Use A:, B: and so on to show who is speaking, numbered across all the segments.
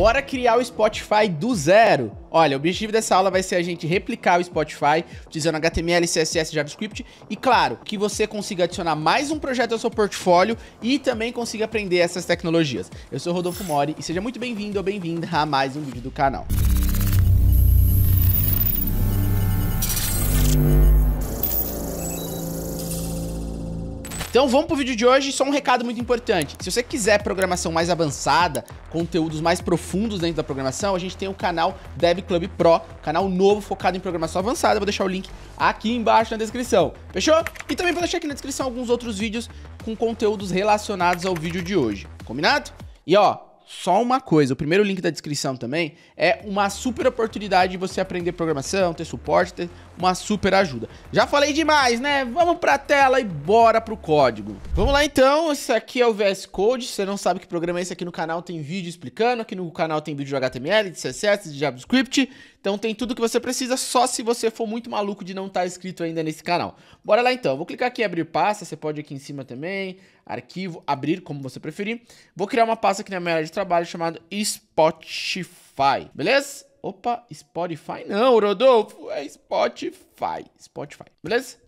A: Bora criar o Spotify do zero. Olha, o objetivo dessa aula vai ser a gente replicar o Spotify utilizando HTML, CSS, JavaScript e, claro, que você consiga adicionar mais um projeto ao seu portfólio e também consiga aprender essas tecnologias. Eu sou Rodolfo Mori e seja muito bem-vindo ou bem-vinda a mais um vídeo do canal. Então vamos pro vídeo de hoje, só um recado muito importante. Se você quiser programação mais avançada, conteúdos mais profundos dentro da programação, a gente tem o canal Dev Club Pro, canal novo focado em programação avançada. Vou deixar o link aqui embaixo na descrição. Fechou? E também vou deixar aqui na descrição alguns outros vídeos com conteúdos relacionados ao vídeo de hoje. Combinado? E ó, só uma coisa, o primeiro link da descrição também é uma super oportunidade de você aprender programação, ter suporte, ter uma super ajuda. Já falei demais, né? Vamos pra tela e bora pro código. Vamos lá então, esse aqui é o VS Code, se você não sabe que programa é esse aqui no canal, tem vídeo explicando, aqui no canal tem vídeo de HTML, de CSS, de JavaScript, então tem tudo que você precisa, só se você for muito maluco de não estar tá inscrito ainda nesse canal. Bora lá então, vou clicar aqui em abrir pasta, você pode aqui em cima também, arquivo, abrir, como você preferir. Vou criar uma pasta aqui na minha área de trabalho chamada Spotify, beleza? Opa, Spotify não, Rodolfo, é Spotify, Spotify, beleza?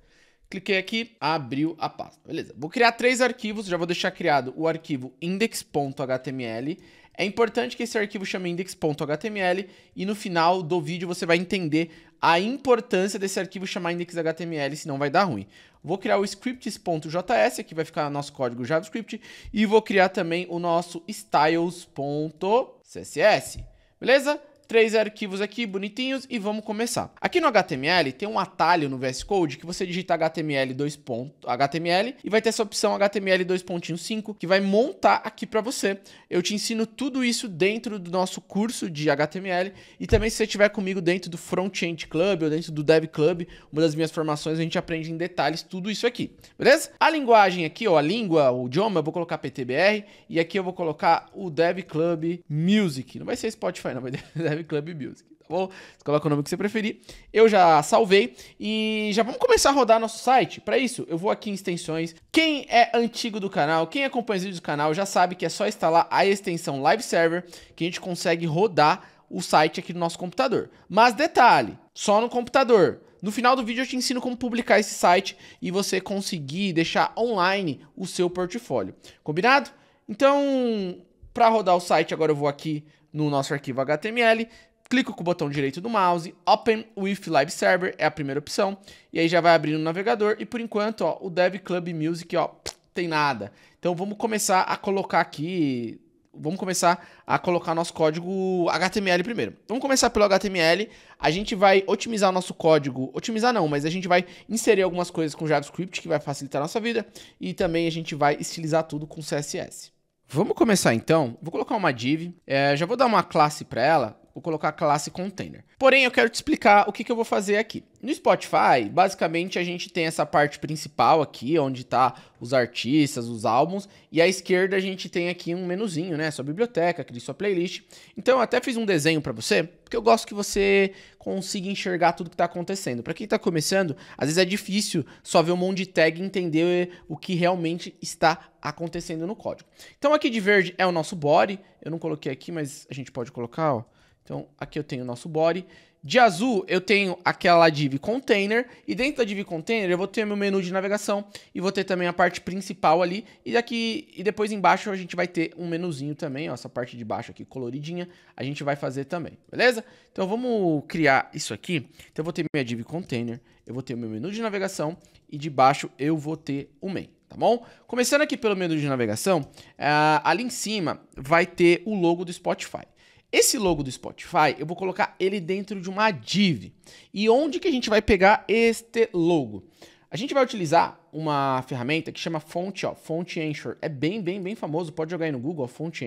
A: Cliquei aqui, abriu a pasta, beleza? Vou criar três arquivos, já vou deixar criado o arquivo index.html, é importante que esse arquivo chame index.html e no final do vídeo você vai entender a importância desse arquivo chamar index.html, senão vai dar ruim. Vou criar o scripts.js, aqui vai ficar nosso código JavaScript, e vou criar também o nosso styles.css. Beleza? três arquivos aqui bonitinhos e vamos começar. Aqui no HTML tem um atalho no VS Code que você digita HTML 2. HTML e vai ter essa opção HTML 2.5 que vai montar aqui para você. Eu te ensino tudo isso dentro do nosso curso de HTML e também se você estiver comigo dentro do Front-End Club ou dentro do Dev Club, uma das minhas formações a gente aprende em detalhes tudo isso aqui, beleza? A linguagem aqui, ó, a língua, o idioma, eu vou colocar PTBR e aqui eu vou colocar o Dev Club Music. Não vai ser Spotify, não, vai ser Dev Club Music, tá bom? Você coloca o nome que você preferir. Eu já salvei e já vamos começar a rodar nosso site. Para isso, eu vou aqui em extensões. Quem é antigo do canal, quem acompanha os vídeos do canal, já sabe que é só instalar a extensão Live Server que a gente consegue rodar o site aqui no nosso computador. Mas detalhe, só no computador. No final do vídeo eu te ensino como publicar esse site e você conseguir deixar online o seu portfólio. Combinado? Então, para rodar o site, agora eu vou aqui no nosso arquivo HTML, clico com o botão direito do mouse, Open with Live Server é a primeira opção, e aí já vai abrir no navegador, e por enquanto, ó, o Dev Club Music, ó, tem nada. Então vamos começar a colocar aqui, vamos começar a colocar nosso código HTML primeiro. Vamos começar pelo HTML, a gente vai otimizar o nosso código, otimizar não, mas a gente vai inserir algumas coisas com JavaScript que vai facilitar a nossa vida, e também a gente vai estilizar tudo com CSS. Vamos começar então. Vou colocar uma div. É, já vou dar uma classe para ela Vou colocar a classe container. Porém, eu quero te explicar o que, que eu vou fazer aqui. No Spotify, basicamente, a gente tem essa parte principal aqui, onde tá os artistas, os álbuns, e à esquerda a gente tem aqui um menuzinho, né? Sua biblioteca, aqui sua playlist. Então, eu até fiz um desenho para você, porque eu gosto que você consiga enxergar tudo que tá acontecendo. Para quem tá começando, às vezes é difícil só ver um monte de tag e entender o que realmente está acontecendo no código. Então, aqui de verde é o nosso body. Eu não coloquei aqui, mas a gente pode colocar, ó. Então, aqui eu tenho o nosso body. De azul, eu tenho aquela div container. E dentro da div container, eu vou ter meu menu de navegação. E vou ter também a parte principal ali. E aqui e depois embaixo, a gente vai ter um menuzinho também. Ó, essa parte de baixo aqui coloridinha. A gente vai fazer também, beleza? Então, vamos criar isso aqui. Então, eu vou ter minha div container. Eu vou ter meu menu de navegação. E de baixo, eu vou ter o main tá bom? Começando aqui pelo menu de navegação, ah, ali em cima vai ter o logo do Spotify. Esse logo do Spotify, eu vou colocar ele dentro de uma div. E onde que a gente vai pegar este logo? A gente vai utilizar uma ferramenta que chama fonte ó, fonte Ensure. É bem, bem, bem famoso, pode jogar aí no Google, ó, Font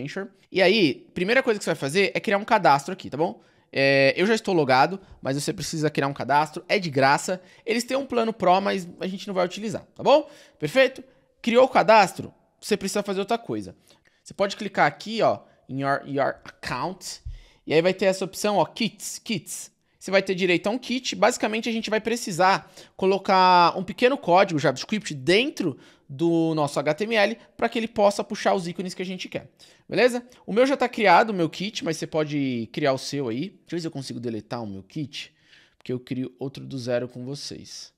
A: E aí, primeira coisa que você vai fazer é criar um cadastro aqui, tá bom? É, eu já estou logado, mas você precisa criar um cadastro, é de graça. Eles têm um plano Pro, mas a gente não vai utilizar, tá bom? Perfeito? Criou o cadastro, você precisa fazer outra coisa. Você pode clicar aqui, ó, in your, your account. E aí vai ter essa opção, ó, kits, kits. Você vai ter direito a um kit. Basicamente, a gente vai precisar colocar um pequeno código JavaScript dentro do nosso HTML para que ele possa puxar os ícones que a gente quer. Beleza? O meu já está criado, o meu kit, mas você pode criar o seu aí. Deixa eu ver se eu consigo deletar o meu kit, porque eu crio outro do zero com vocês.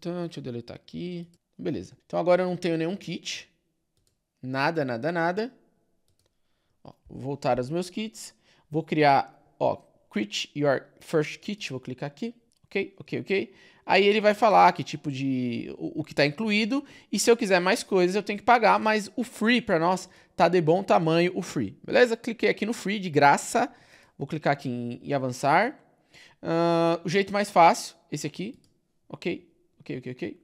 A: deixa eu deletar aqui. Beleza. Então agora eu não tenho nenhum kit. Nada, nada, nada. Ó, vou voltar aos meus kits. Vou criar, ó, create your first kit. Vou clicar aqui. Ok, ok, ok. Aí ele vai falar que tipo de... o, o que está incluído. E se eu quiser mais coisas, eu tenho que pagar. Mas o free para nós tá de bom tamanho o free. Beleza? Cliquei aqui no free de graça. Vou clicar aqui em, em avançar. Uh, o jeito mais fácil, esse aqui. Ok, ok, ok, ok.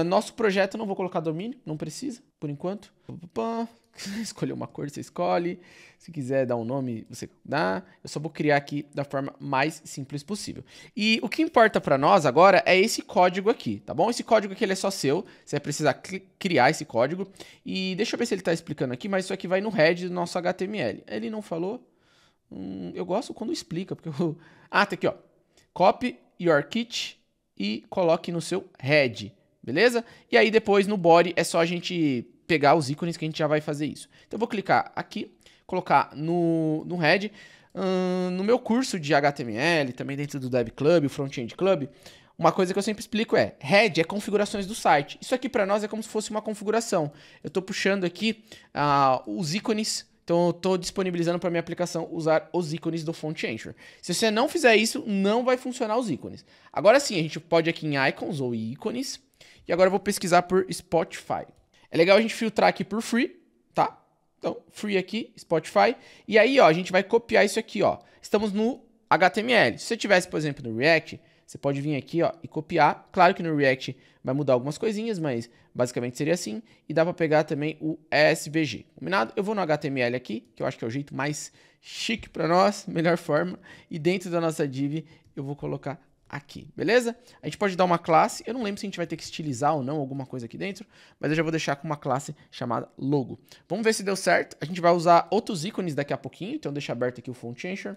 A: Uh, nosso projeto, não vou colocar domínio, não precisa por enquanto. Escolher uma cor, você escolhe. Se quiser dar um nome, você dá. Eu só vou criar aqui da forma mais simples possível. E o que importa para nós agora é esse código aqui, tá bom? Esse código aqui ele é só seu. Você vai precisar criar esse código. E deixa eu ver se ele está explicando aqui, mas isso aqui vai no head do nosso HTML. Ele não falou. Hum, eu gosto quando explica, porque eu... Ah, tá aqui, ó. Copy your kit e coloque no seu head beleza? E aí depois no body é só a gente pegar os ícones que a gente já vai fazer isso. Então eu vou clicar aqui, colocar no, no head. Hum, no meu curso de HTML, também dentro do Dev Club, o Front-End Club, uma coisa que eu sempre explico é, head é configurações do site. Isso aqui para nós é como se fosse uma configuração. Eu estou puxando aqui uh, os ícones, então eu estou disponibilizando para minha aplicação usar os ícones do Font Anchor. Se você não fizer isso, não vai funcionar os ícones. Agora sim, a gente pode ir aqui em Icons ou ícones, e agora eu vou pesquisar por Spotify. É legal a gente filtrar aqui por free, tá? Então, free aqui, Spotify. E aí, ó, a gente vai copiar isso aqui, ó. Estamos no HTML. Se você tivesse, por exemplo, no React, você pode vir aqui, ó, e copiar. Claro que no React vai mudar algumas coisinhas, mas basicamente seria assim. E dá para pegar também o SVG. combinado? Eu vou no HTML aqui, que eu acho que é o jeito mais chique para nós, melhor forma. E dentro da nossa div eu vou colocar aqui, beleza? A gente pode dar uma classe, eu não lembro se a gente vai ter que estilizar ou não alguma coisa aqui dentro, mas eu já vou deixar com uma classe chamada logo. Vamos ver se deu certo, a gente vai usar outros ícones daqui a pouquinho, então deixa aberto aqui o font Changer.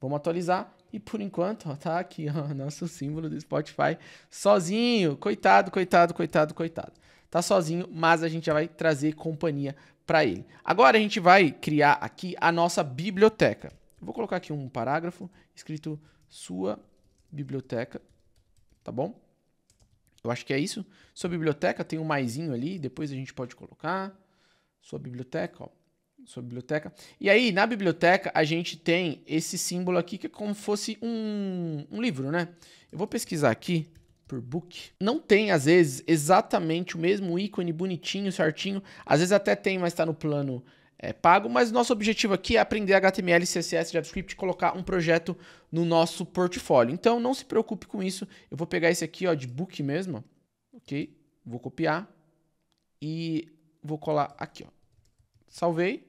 A: vamos atualizar, e por enquanto, ó, tá aqui ó, nosso símbolo do Spotify sozinho, coitado, coitado, coitado, coitado. Tá sozinho, mas a gente já vai trazer companhia para ele. Agora a gente vai criar aqui a nossa biblioteca. vou colocar aqui um parágrafo escrito sua biblioteca, tá bom? Eu acho que é isso. Sua biblioteca tem um maisinho ali, depois a gente pode colocar. Sua biblioteca, ó. Sua biblioteca. E aí, na biblioteca, a gente tem esse símbolo aqui que é como fosse um, um livro, né? Eu vou pesquisar aqui por book. Não tem, às vezes, exatamente o mesmo ícone bonitinho, certinho. Às vezes até tem, mas está no plano é, pago, mas nosso objetivo aqui é aprender HTML, CSS, JavaScript e colocar um projeto no nosso portfólio. Então não se preocupe com isso. Eu vou pegar esse aqui ó, de book mesmo, ok? Vou copiar e vou colar aqui. Ó. Salvei.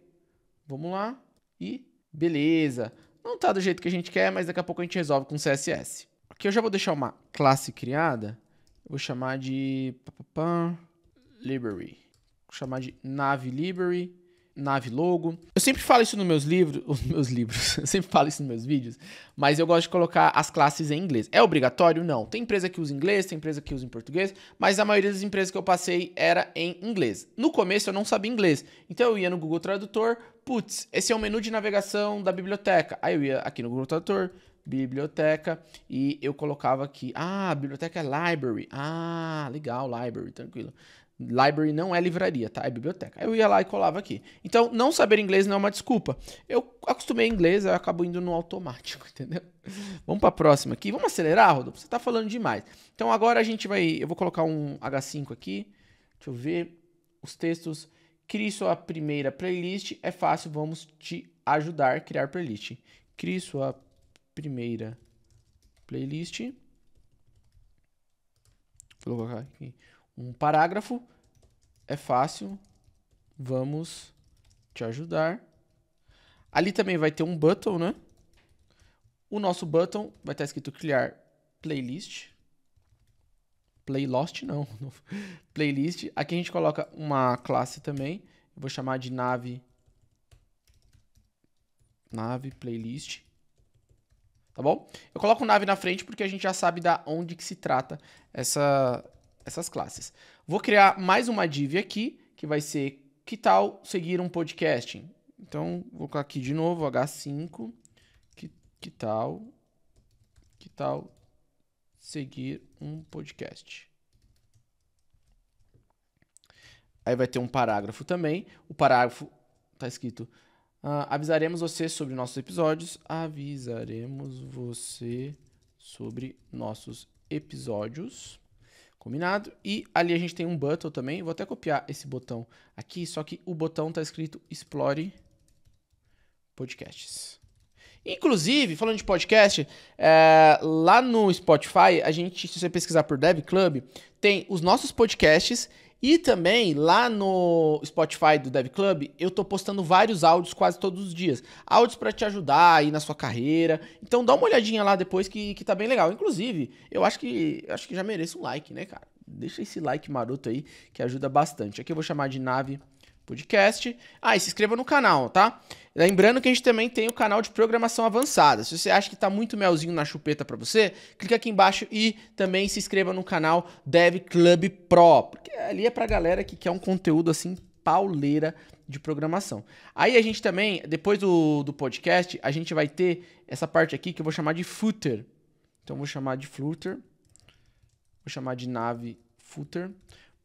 A: Vamos lá. E beleza. Não está do jeito que a gente quer, mas daqui a pouco a gente resolve com CSS. Aqui eu já vou deixar uma classe criada. Eu vou chamar de... Library. Vou chamar de nave library nave logo. Eu sempre falo isso nos meus livros, os meus livros, eu sempre falo isso nos meus vídeos, mas eu gosto de colocar as classes em inglês. É obrigatório? Não. Tem empresa que usa inglês, tem empresa que usa em português, mas a maioria das empresas que eu passei era em inglês. No começo eu não sabia inglês, então eu ia no Google Tradutor, putz, esse é o menu de navegação da biblioteca. Aí eu ia aqui no Google Tradutor, biblioteca e eu colocava aqui, ah, biblioteca é library. Ah, legal, library, tranquilo. Library não é livraria, tá? É biblioteca. Eu ia lá e colava aqui. Então, não saber inglês não é uma desculpa. Eu acostumei inglês, eu acabo indo no automático, entendeu? Vamos para a próxima aqui. Vamos acelerar, Rodolfo? Você está falando demais. Então, agora a gente vai... Eu vou colocar um H5 aqui. Deixa eu ver os textos. Crie sua primeira playlist. É fácil, vamos te ajudar a criar playlist. Crie sua primeira playlist. Vou colocar aqui um parágrafo. É fácil. Vamos te ajudar. Ali também vai ter um button, né? O nosso button vai estar escrito criar playlist. Playlist não. playlist. Aqui a gente coloca uma classe também. vou chamar de nave. Nave playlist. Tá bom? Eu coloco nave na frente porque a gente já sabe da onde que se trata essa, essas classes. Vou criar mais uma div aqui, que vai ser que tal seguir um podcasting? Então, vou colocar aqui de novo, H5, que, que tal, que tal seguir um podcast? Aí vai ter um parágrafo também, o parágrafo está escrito, ah, avisaremos você sobre nossos episódios, avisaremos você sobre nossos episódios. Combinado? E ali a gente tem um button também. Vou até copiar esse botão aqui, só que o botão está escrito Explore Podcasts. Inclusive, falando de podcast, é, lá no Spotify, a gente, se você pesquisar por Dev Club, tem os nossos podcasts e também lá no Spotify do Dev Club, eu tô postando vários áudios quase todos os dias. Áudios para te ajudar aí na sua carreira. Então dá uma olhadinha lá depois que, que tá bem legal. Inclusive, eu acho que acho que já merece um like, né, cara? Deixa esse like maroto aí que ajuda bastante. Aqui eu vou chamar de nave podcast. Ah, e se inscreva no canal, tá? Lembrando que a gente também tem o canal de programação avançada. Se você acha que está muito melzinho na chupeta para você, clica aqui embaixo e também se inscreva no canal Dev Club Pro, porque ali é para galera que quer um conteúdo assim pauleira de programação. Aí a gente também, depois do, do podcast, a gente vai ter essa parte aqui que eu vou chamar de footer. Então vou chamar de footer. Vou chamar de nave footer.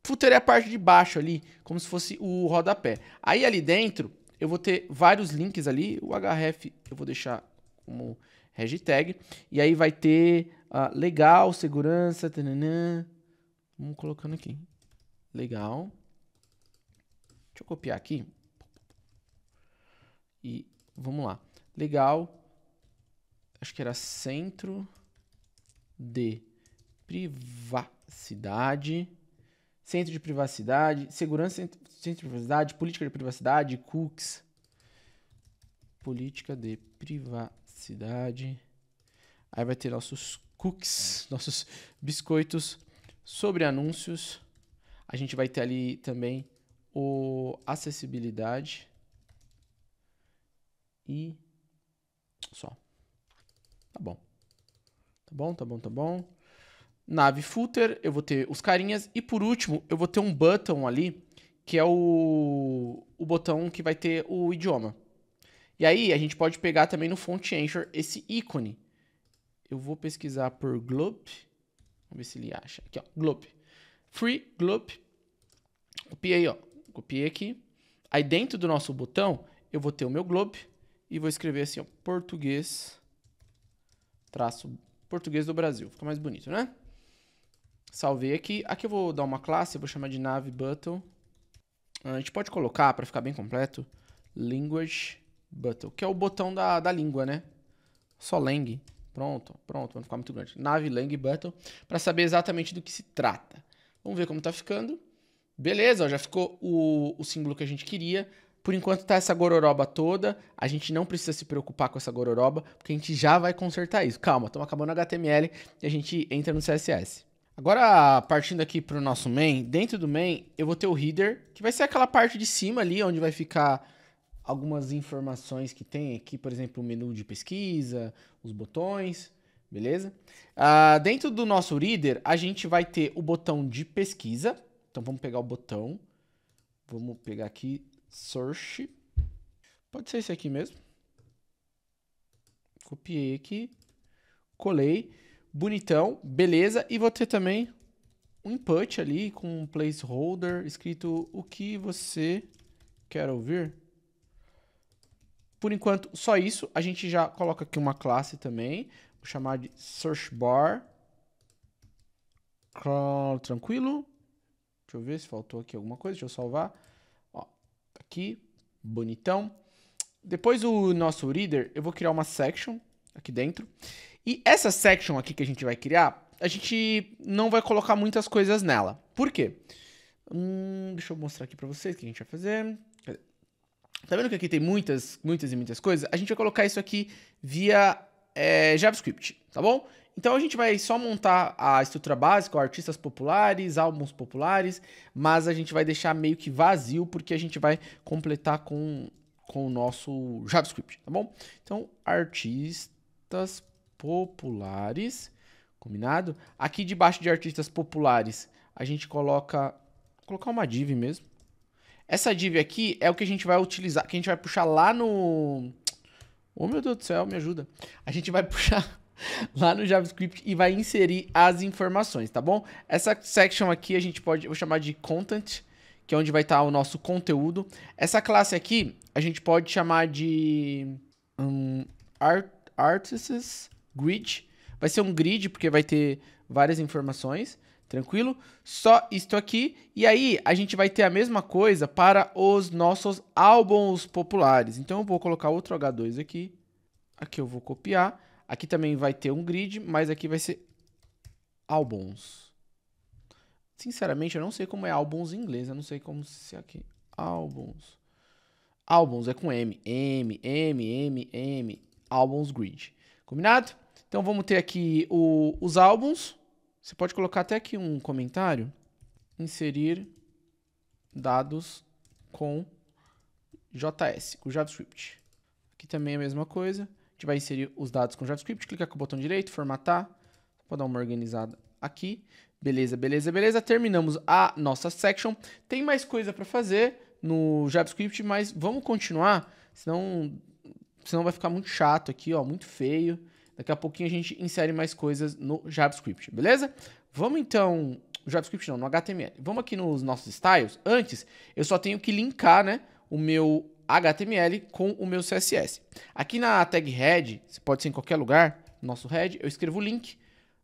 A: Footer é a parte de baixo ali, como se fosse o rodapé. Aí ali dentro eu vou ter vários links ali. O href eu vou deixar como hashtag. E aí vai ter ah, legal, segurança, tananã. Vamos colocando aqui. Legal. Deixa eu copiar aqui. E vamos lá. Legal. Acho que era centro de privacidade centro de privacidade, segurança, centro de privacidade, política de privacidade, cookies, política de privacidade. Aí vai ter nossos cookies, nossos biscoitos sobre anúncios. A gente vai ter ali também o acessibilidade e só. Tá bom. Tá bom, tá bom, tá bom nave footer, eu vou ter os carinhas e por último eu vou ter um button ali que é o, o botão que vai ter o idioma. E aí a gente pode pegar também no font anchor esse ícone. Eu vou pesquisar por globe, vamos ver se ele acha. Aqui ó, globe, free globe. Copiei ó, copiei aqui. Aí dentro do nosso botão eu vou ter o meu globe e vou escrever assim ó, português traço português do Brasil. Fica mais bonito, né? Salvei aqui. Aqui eu vou dar uma classe, vou chamar de Nav button ah, A gente pode colocar, para ficar bem completo, Language button que é o botão da, da língua, né? Só lang. Pronto, pronto, vai ficar muito grande. Nav lang button para saber exatamente do que se trata. Vamos ver como está ficando. Beleza, ó, já ficou o, o símbolo que a gente queria. Por enquanto tá essa gororoba toda, a gente não precisa se preocupar com essa gororoba, porque a gente já vai consertar isso. Calma, estamos acabando o HTML e a gente entra no CSS. Agora, partindo aqui para o nosso main, dentro do main eu vou ter o header, que vai ser aquela parte de cima ali, onde vai ficar algumas informações que tem aqui, por exemplo, o menu de pesquisa, os botões, beleza? Ah, dentro do nosso reader, a gente vai ter o botão de pesquisa, então vamos pegar o botão, vamos pegar aqui, search, pode ser esse aqui mesmo, copiei aqui, colei, bonitão, beleza. E vou ter também um input ali com um placeholder escrito o que você quer ouvir. Por enquanto, só isso. A gente já coloca aqui uma classe também. Vou chamar de search bar. Tranquilo. Deixa eu ver se faltou aqui alguma coisa. Deixa eu salvar. Ó, tá aqui. Bonitão. Depois do nosso reader, eu vou criar uma section aqui dentro. E essa section aqui que a gente vai criar, a gente não vai colocar muitas coisas nela. Por quê? Hum, deixa eu mostrar aqui para vocês o que a gente vai fazer. Tá vendo que aqui tem muitas, muitas e muitas coisas? A gente vai colocar isso aqui via é, JavaScript, tá bom? Então a gente vai só montar a estrutura básica, artistas populares, álbuns populares, mas a gente vai deixar meio que vazio porque a gente vai completar com, com o nosso JavaScript, tá bom? Então, artista artistas populares. Combinado? Aqui debaixo de artistas populares, a gente coloca... Vou colocar uma div mesmo. Essa div aqui é o que a gente vai utilizar, que a gente vai puxar lá no... Oh, meu Deus do céu, me ajuda. A gente vai puxar lá no JavaScript e vai inserir as informações, tá bom? Essa section aqui a gente pode, vou chamar de content, que é onde vai estar tá o nosso conteúdo. Essa classe aqui a gente pode chamar de um, art, Artists Grid. Vai ser um grid, porque vai ter várias informações, tranquilo? Só isto aqui. E aí, a gente vai ter a mesma coisa para os nossos álbuns populares. Então, eu vou colocar outro H2 aqui. Aqui eu vou copiar. Aqui também vai ter um grid, mas aqui vai ser álbuns. Sinceramente, eu não sei como é álbuns em inglês. Eu não sei como se é aqui. Álbuns. Álbuns é com M. M, M, M, M, Álbuns Grid. Combinado? Então vamos ter aqui o, os álbuns. Você pode colocar até aqui um comentário. Inserir dados com JS, com JavaScript. Aqui também é a mesma coisa. A gente vai inserir os dados com JavaScript. Clicar com o botão direito, formatar. Vou dar uma organizada aqui. Beleza, beleza, beleza. Terminamos a nossa section. Tem mais coisa para fazer no JavaScript, mas vamos continuar, senão senão vai ficar muito chato aqui, ó, muito feio. Daqui a pouquinho a gente insere mais coisas no JavaScript, beleza? Vamos então, JavaScript não, no HTML. Vamos aqui nos nossos styles. Antes, eu só tenho que linkar, né, o meu HTML com o meu CSS. Aqui na tag head, você pode ser em qualquer lugar, nosso head, eu escrevo o link,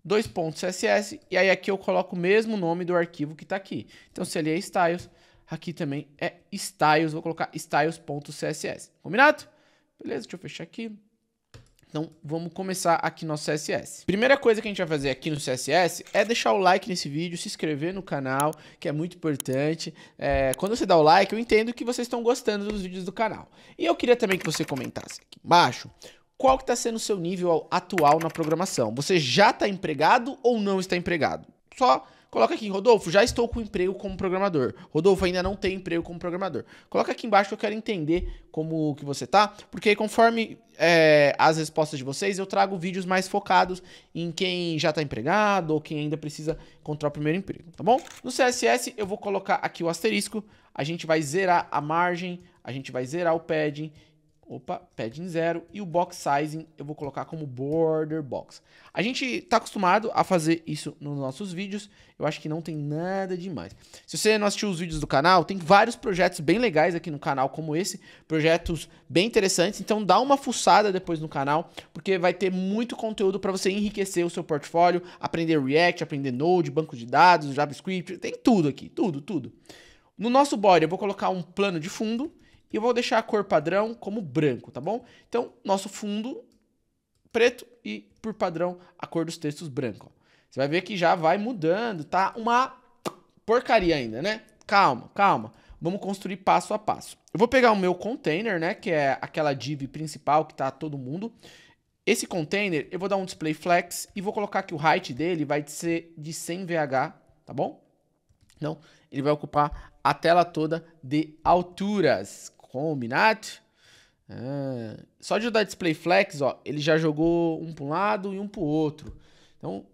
A: dois pontos CSS, e aí aqui eu coloco o mesmo nome do arquivo que está aqui. Então, se ali é styles, aqui também é styles, vou colocar styles.css. Combinado? Beleza, deixa eu fechar aqui. Então, vamos começar aqui nosso CSS. Primeira coisa que a gente vai fazer aqui no CSS é deixar o like nesse vídeo, se inscrever no canal, que é muito importante. É, quando você dá o like, eu entendo que vocês estão gostando dos vídeos do canal. E eu queria também que você comentasse aqui embaixo qual que está sendo o seu nível atual na programação. Você já está empregado ou não está empregado? Só Coloca aqui, Rodolfo, já estou com emprego como programador. Rodolfo, ainda não tem emprego como programador. Coloca aqui embaixo que eu quero entender como que você tá, porque conforme é, as respostas de vocês, eu trago vídeos mais focados em quem já está empregado ou quem ainda precisa encontrar o primeiro emprego, tá bom? No CSS, eu vou colocar aqui o asterisco, a gente vai zerar a margem, a gente vai zerar o padding Opa, padding zero. E o box sizing eu vou colocar como border box. A gente está acostumado a fazer isso nos nossos vídeos. Eu acho que não tem nada demais. Se você não assistiu os vídeos do canal, tem vários projetos bem legais aqui no canal como esse. Projetos bem interessantes. Então dá uma fuçada depois no canal, porque vai ter muito conteúdo para você enriquecer o seu portfólio. Aprender React, aprender Node, banco de dados, JavaScript. Tem tudo aqui, tudo, tudo. No nosso body eu vou colocar um plano de fundo e eu vou deixar a cor padrão como branco, tá bom? Então, nosso fundo preto e, por padrão, a cor dos textos branco. Você vai ver que já vai mudando, tá? Uma porcaria ainda, né? Calma, calma. Vamos construir passo a passo. Eu vou pegar o meu container, né? Que é aquela div principal que tá todo mundo. Esse container, eu vou dar um display flex e vou colocar que o height dele vai ser de 100 VH, tá bom? Não, ele vai ocupar a tela toda de alturas. Combinado? Ah, só de usar display flex, ó, ele já jogou um para um lado e um para o outro. Então,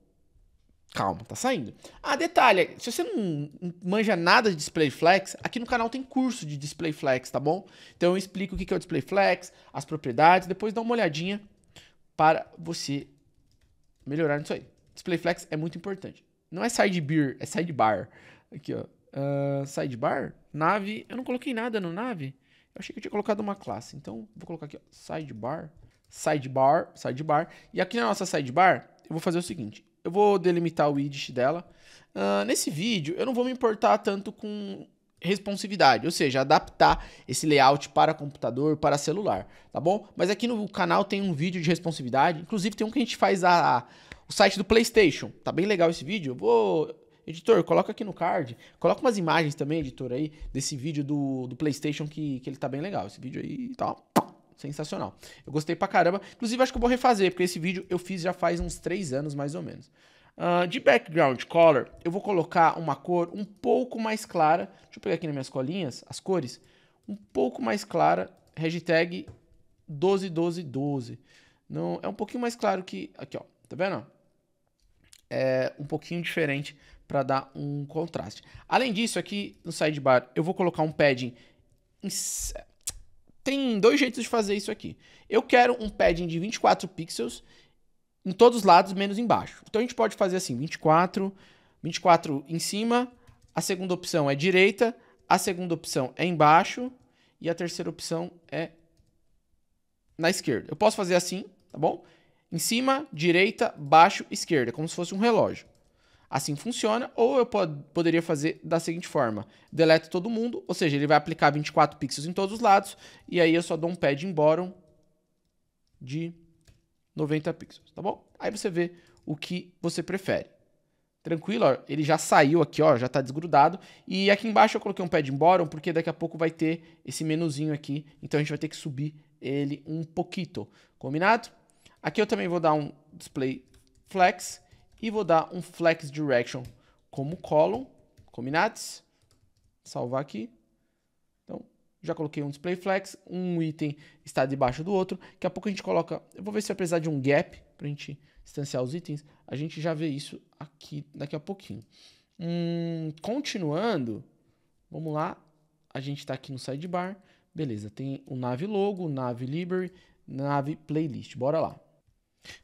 A: calma, tá saindo. Ah, detalhe, se você não manja nada de display flex, aqui no canal tem curso de display flex, tá bom? Então eu explico o que é o display flex, as propriedades, depois dá uma olhadinha para você melhorar nisso aí. Display flex é muito importante. Não é sidebar, é sidebar. Aqui, ó. Uh, sidebar? Nave. Eu não coloquei nada no nave. Eu achei que eu tinha colocado uma classe, então vou colocar aqui, ó, sidebar, sidebar, sidebar. E aqui na nossa sidebar, eu vou fazer o seguinte, eu vou delimitar o edit dela. Uh, nesse vídeo, eu não vou me importar tanto com responsividade, ou seja, adaptar esse layout para computador, para celular, tá bom? Mas aqui no canal tem um vídeo de responsividade, inclusive tem um que a gente faz a, a o site do PlayStation, tá bem legal esse vídeo, eu vou Editor, coloca aqui no card. Coloca umas imagens também, editor, aí, desse vídeo do, do PlayStation, que, que ele tá bem legal. Esse vídeo aí tá sensacional. Eu gostei pra caramba. Inclusive, acho que eu vou refazer, porque esse vídeo eu fiz já faz uns 3 anos, mais ou menos. Uh, de background color, eu vou colocar uma cor um pouco mais clara. Deixa eu pegar aqui nas minhas colinhas as cores. Um pouco mais clara. Hashtag 121212. Não, é um pouquinho mais claro que... Aqui, ó. Tá vendo? É um pouquinho diferente para dar um contraste. Além disso, aqui no sidebar eu vou colocar um padding. Tem dois jeitos de fazer isso aqui. Eu quero um padding de 24 pixels em todos os lados, menos embaixo. Então a gente pode fazer assim, 24, 24 em cima, a segunda opção é direita, a segunda opção é embaixo e a terceira opção é na esquerda. Eu posso fazer assim, tá bom? Em cima, direita, baixo, esquerda, como se fosse um relógio. Assim funciona, ou eu pod poderia fazer da seguinte forma: deleto todo mundo, ou seja, ele vai aplicar 24 pixels em todos os lados, e aí eu só dou um padding bottom de 90 pixels, tá bom? Aí você vê o que você prefere. Tranquilo, ó, ele já saiu aqui, ó, já está desgrudado. E aqui embaixo eu coloquei um padding bottom, porque daqui a pouco vai ter esse menuzinho aqui, então a gente vai ter que subir ele um pouquinho, combinado? Aqui eu também vou dar um display flex, e vou dar um flex direction como column, combinados, salvar aqui. Então, já coloquei um display flex, um item está debaixo do outro. Daqui a pouco a gente coloca, eu vou ver se vai precisar de um gap para a gente distanciar os itens. A gente já vê isso aqui daqui a pouquinho. Hum, continuando, vamos lá, a gente está aqui no sidebar. Beleza, tem o Nave Logo, nav Nave Library, Nave Playlist. Bora lá.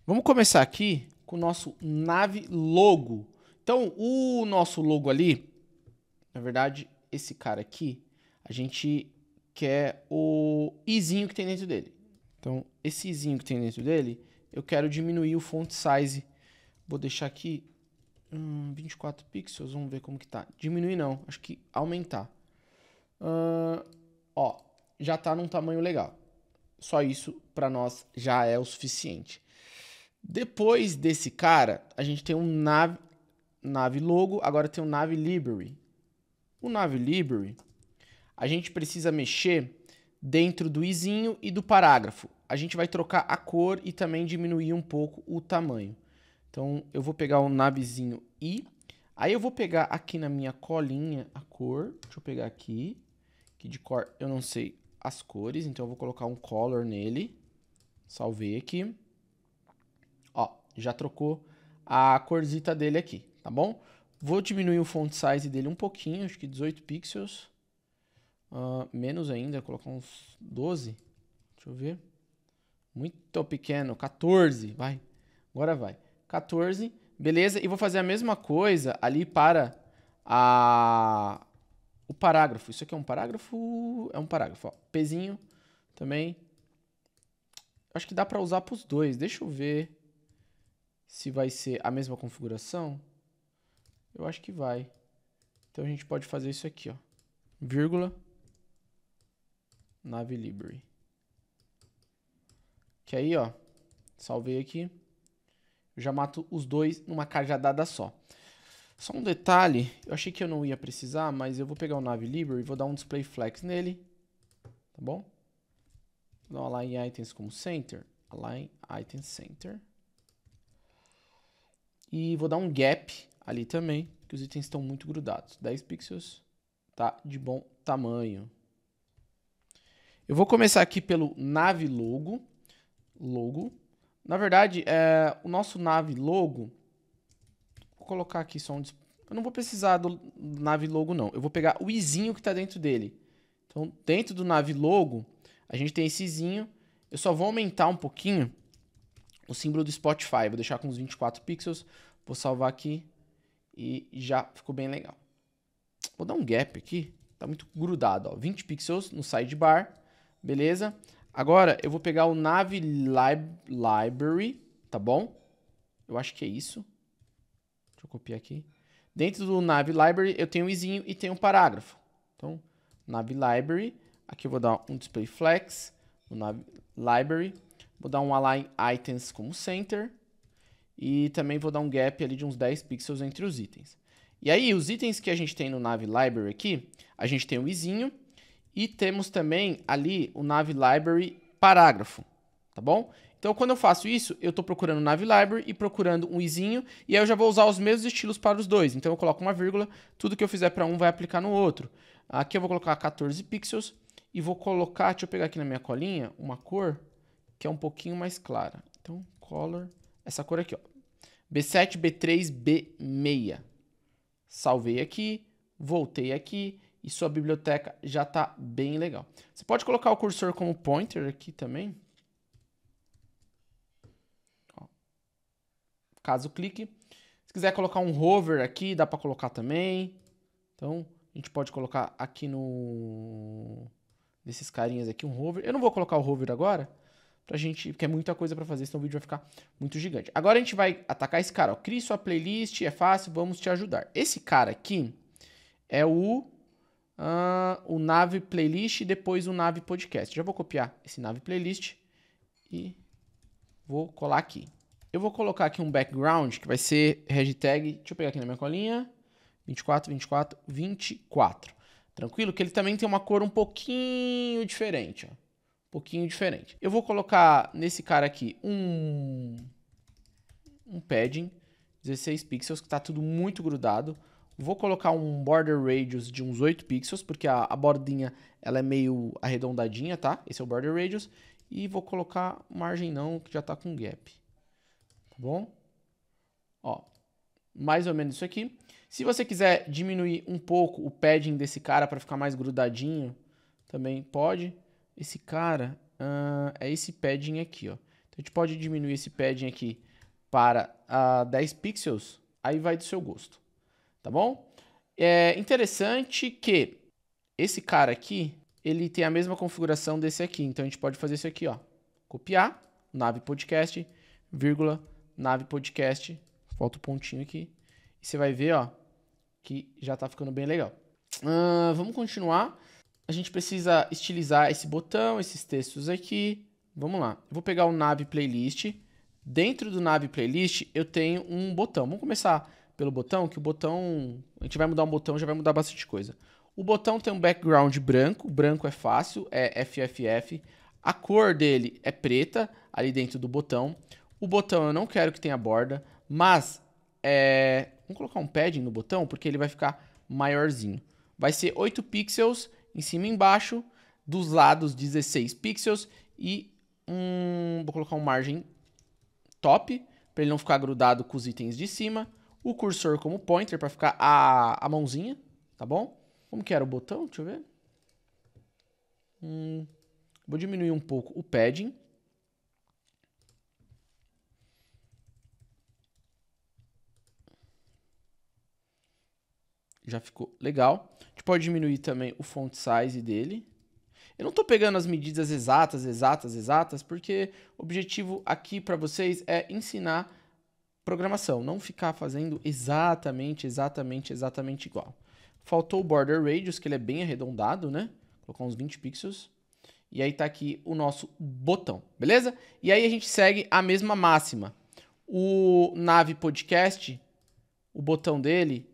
A: Vamos começar aqui com o nosso nave logo. Então, o nosso logo ali, na verdade, esse cara aqui, a gente quer o izinho que tem dentro dele. Então, esse izinho que tem dentro dele, eu quero diminuir o font size. Vou deixar aqui hum, 24 pixels, vamos ver como que tá. Diminuir não, acho que aumentar. Uh, ó, já tá num tamanho legal. Só isso para nós já é o suficiente. Depois desse cara, a gente tem um Nav, Logo, agora tem um Nav Library. O Nav Library, a gente precisa mexer dentro do izinho e do parágrafo. A gente vai trocar a cor e também diminuir um pouco o tamanho. Então, eu vou pegar o um navezinho i, aí eu vou pegar aqui na minha colinha a cor, deixa eu pegar aqui, que de cor eu não sei as cores, então eu vou colocar um color nele, salvei aqui já trocou a corzita dele aqui, tá bom? Vou diminuir o font size dele um pouquinho, acho que 18 pixels. Uh, menos ainda, colocar uns 12. Deixa eu ver. Muito pequeno, 14, vai. Agora vai. 14, beleza? E vou fazer a mesma coisa ali para a... o parágrafo. Isso aqui é um parágrafo? É um parágrafo, ó. Pezinho também. Acho que dá para usar para os dois. Deixa eu ver se vai ser a mesma configuração. Eu acho que vai. Então a gente pode fazer isso aqui, ó. Vírgula. Nave library. Que aí, ó. Salvei aqui. Eu já mato os dois numa cajadada só. Só um detalhe. Eu achei que eu não ia precisar, mas eu vou pegar o Nave Library e vou dar um display flex nele. Tá bom? Vou dar um align items como center. Align item center. E vou dar um gap ali também, que os itens estão muito grudados. 10 pixels, tá de bom tamanho. Eu vou começar aqui pelo nave logo. Logo. Na verdade, é, o nosso nave logo... Vou colocar aqui só um... Eu não vou precisar do nave logo, não. Eu vou pegar o izinho que está dentro dele. Então, dentro do nave logo, a gente tem esse izinho. Eu só vou aumentar um pouquinho o símbolo do Spotify. Vou deixar com uns 24 pixels, vou salvar aqui e já ficou bem legal. Vou dar um gap aqui, tá muito grudado, ó. 20 pixels no sidebar, beleza? Agora eu vou pegar o Nav Lib Library, tá bom? Eu acho que é isso. Deixa eu copiar aqui. Dentro do Nav Library eu tenho um izinho e tenho um parágrafo. Então, Nav Library, aqui eu vou dar um display flex, o Nav Library. Vou dar um align items como center. E também vou dar um gap ali de uns 10 pixels entre os itens. E aí, os itens que a gente tem no Nav Library aqui, a gente tem o izinho e temos também ali o Nav Library parágrafo, tá bom? Então, quando eu faço isso, eu estou procurando o Nav Library e procurando um izinho, e aí eu já vou usar os mesmos estilos para os dois. Então, eu coloco uma vírgula, tudo que eu fizer para um vai aplicar no outro. Aqui eu vou colocar 14 pixels e vou colocar, deixa eu pegar aqui na minha colinha, uma cor, que é um pouquinho mais clara. Então, color, essa cor aqui, ó. B7, B3, B6. Salvei aqui, voltei aqui e sua biblioteca já está bem legal. Você pode colocar o cursor como pointer aqui também. Ó. Caso clique. Se quiser colocar um hover aqui, dá para colocar também. Então, a gente pode colocar aqui no... Desses carinhas aqui, um hover. Eu não vou colocar o hover agora, pra gente, porque é muita coisa para fazer, senão o vídeo vai ficar muito gigante. Agora a gente vai atacar esse cara, ó. Crie sua playlist, é fácil, vamos te ajudar. Esse cara aqui é o uh, o Nave Playlist e depois o Nave Podcast. Já vou copiar esse Nave Playlist e vou colar aqui. Eu vou colocar aqui um background que vai ser hashtag, deixa eu pegar aqui na minha colinha, 24, 24, 24. Tranquilo? Que ele também tem uma cor um pouquinho diferente, ó pouquinho diferente. Eu vou colocar nesse cara aqui um, um padding, 16 pixels, que está tudo muito grudado. Vou colocar um border radius de uns 8 pixels, porque a, a bordinha ela é meio arredondadinha, tá? Esse é o border radius. E vou colocar margem não, que já está com gap. Tá bom? Ó, mais ou menos isso aqui. Se você quiser diminuir um pouco o padding desse cara para ficar mais grudadinho, também pode. Esse cara uh, é esse padding aqui, ó. Então a gente pode diminuir esse padding aqui para uh, ah, 10 pixels, aí vai do seu gosto, tá bom? É interessante que esse cara aqui, ele tem a mesma configuração desse aqui, então a gente pode fazer isso aqui, ó. Copiar, nave podcast, vírgula, nave podcast, falta o um pontinho aqui, e você vai ver, ó, que já tá ficando bem legal. Uh, vamos continuar a gente precisa estilizar esse botão, esses textos aqui. Vamos lá. Eu vou pegar o Nav Playlist. Dentro do Nav Playlist, eu tenho um botão. Vamos começar pelo botão, que o botão... A gente vai mudar um botão, já vai mudar bastante coisa. O botão tem um background branco. Branco é fácil, é FFF. A cor dele é preta, ali dentro do botão. O botão eu não quero que tenha borda, mas... É... Vamos colocar um padding no botão, porque ele vai ficar maiorzinho. Vai ser 8 pixels em cima e embaixo, dos lados 16 pixels e um, vou colocar um margem top para ele não ficar grudado com os itens de cima, o cursor como pointer para ficar a, a mãozinha, tá bom? Como que era o botão? Deixa eu ver. Hum, vou diminuir um pouco o padding Já ficou legal. A gente pode diminuir também o font size dele. Eu não estou pegando as medidas exatas, exatas, exatas, porque o objetivo aqui para vocês é ensinar programação, não ficar fazendo exatamente, exatamente, exatamente igual. Faltou o border radius, que ele é bem arredondado, né? colocar uns 20 pixels. E aí está aqui o nosso botão, beleza? E aí a gente segue a mesma máxima. O Nave Podcast, o botão dele,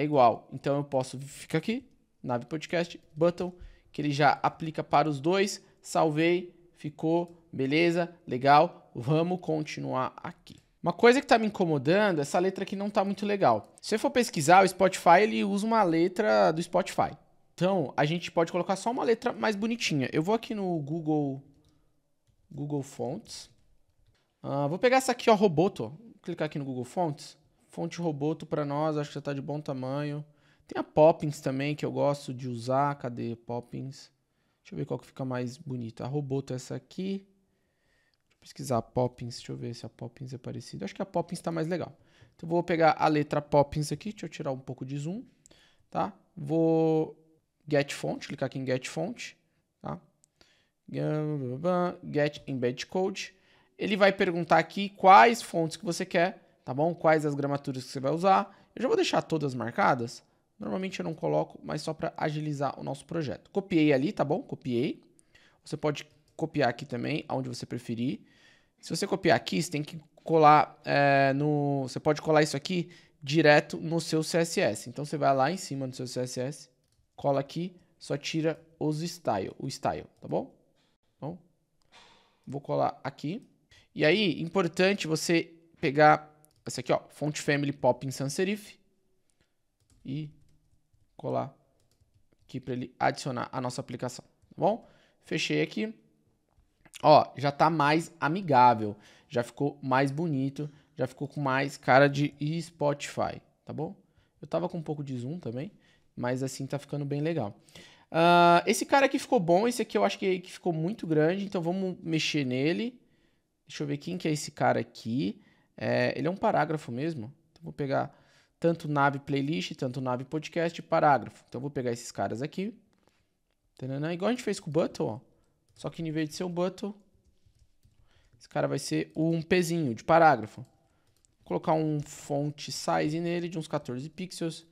A: é igual. Então eu posso ficar aqui, nave podcast, button, que ele já aplica para os dois. Salvei, ficou, beleza, legal. Vamos continuar aqui. Uma coisa que está me incomodando, essa letra aqui não está muito legal. Se você for pesquisar, o Spotify ele usa uma letra do Spotify. Então, a gente pode colocar só uma letra mais bonitinha. Eu vou aqui no Google Google Fonts. Uh, vou pegar essa aqui, ó, Roboto. Vou clicar aqui no Google Fonts. Fonte Roboto para nós, acho que já tá de bom tamanho. Tem a Poppins também, que eu gosto de usar. Cadê Poppins? Deixa eu ver qual que fica mais bonita. A Roboto é essa aqui. Deixa eu pesquisar a Poppins. Deixa eu ver se a Poppins é parecida. Acho que a Poppins está mais legal. Então vou pegar a letra Poppins aqui. Deixa eu tirar um pouco de zoom. Tá? Vou get font. Clicar aqui em get font. Tá? Get embed code. Ele vai perguntar aqui quais fontes que você quer tá bom? Quais as gramaturas que você vai usar. Eu já vou deixar todas marcadas. Normalmente eu não coloco, mas só para agilizar o nosso projeto. Copiei ali, tá bom? Copiei. Você pode copiar aqui também, aonde você preferir. Se você copiar aqui, você tem que colar é, no... Você pode colar isso aqui direto no seu CSS. Então você vai lá em cima do seu CSS, cola aqui, só tira os style, o style, tá bom? Então, vou colar aqui. E aí, importante você pegar essa aqui, ó, font family pop in sans serif e colar aqui para ele adicionar a nossa aplicação, tá bom? Fechei aqui. Ó, já tá mais amigável, já ficou mais bonito, já ficou com mais cara de Spotify, tá bom? Eu tava com um pouco de zoom também, mas assim tá ficando bem legal. Uh, esse cara aqui ficou bom, esse aqui eu acho que, que ficou muito grande, então vamos mexer nele. Deixa eu ver quem que é esse cara aqui. É, ele é um parágrafo mesmo. Então vou pegar tanto nave playlist, tanto nave podcast, parágrafo. Então vou pegar esses caras aqui. Tanana, igual a gente fez com o button, ó. Só que em vez de ser um button, esse cara vai ser um pezinho de parágrafo. Vou colocar um font size nele de uns 14 pixels.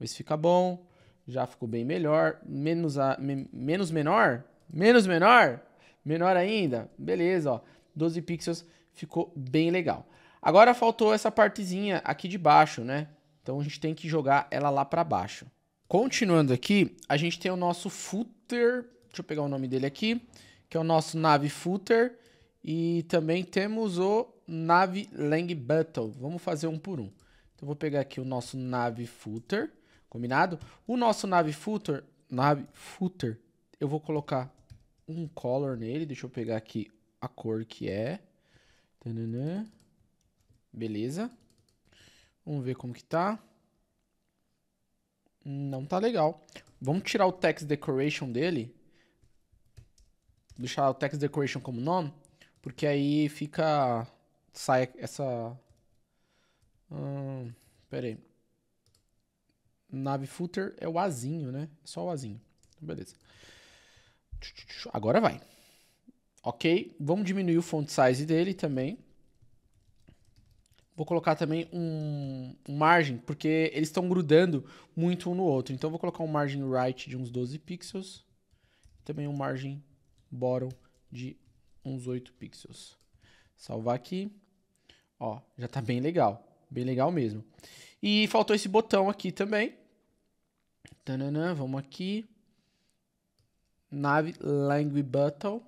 A: Ver se fica bom. Já ficou bem melhor. Menos, a, me, menos menor? Menos menor? Menor ainda? Beleza, ó. 12 pixels ficou bem legal. Agora faltou essa partezinha aqui de baixo, né? Então a gente tem que jogar ela lá para baixo. Continuando aqui, a gente tem o nosso footer, deixa eu pegar o nome dele aqui, que é o nosso nave footer e também temos o nave lang battle. Vamos fazer um por um. Então vou pegar aqui o nosso nave footer, combinado? O nosso nave footer, nave footer, eu vou colocar um color nele, deixa eu pegar aqui a cor que é. Beleza. Vamos ver como que tá. Não tá legal. Vamos tirar o text decoration dele. Deixar o text decoration como nome. Porque aí fica... Sai essa... Hum, pera aí. Nave footer é o azinho, né? É só o azinho. Então, beleza. Agora vai. Ok. Vamos diminuir o font size dele também. Vou colocar também um, um margem, porque eles estão grudando muito um no outro. Então, vou colocar um margem right de uns 12 pixels. Também um margem bottom de uns 8 pixels. Salvar aqui. Ó, já está bem legal. Bem legal mesmo. E faltou esse botão aqui também. Tananã, vamos aqui. Nave Language Button.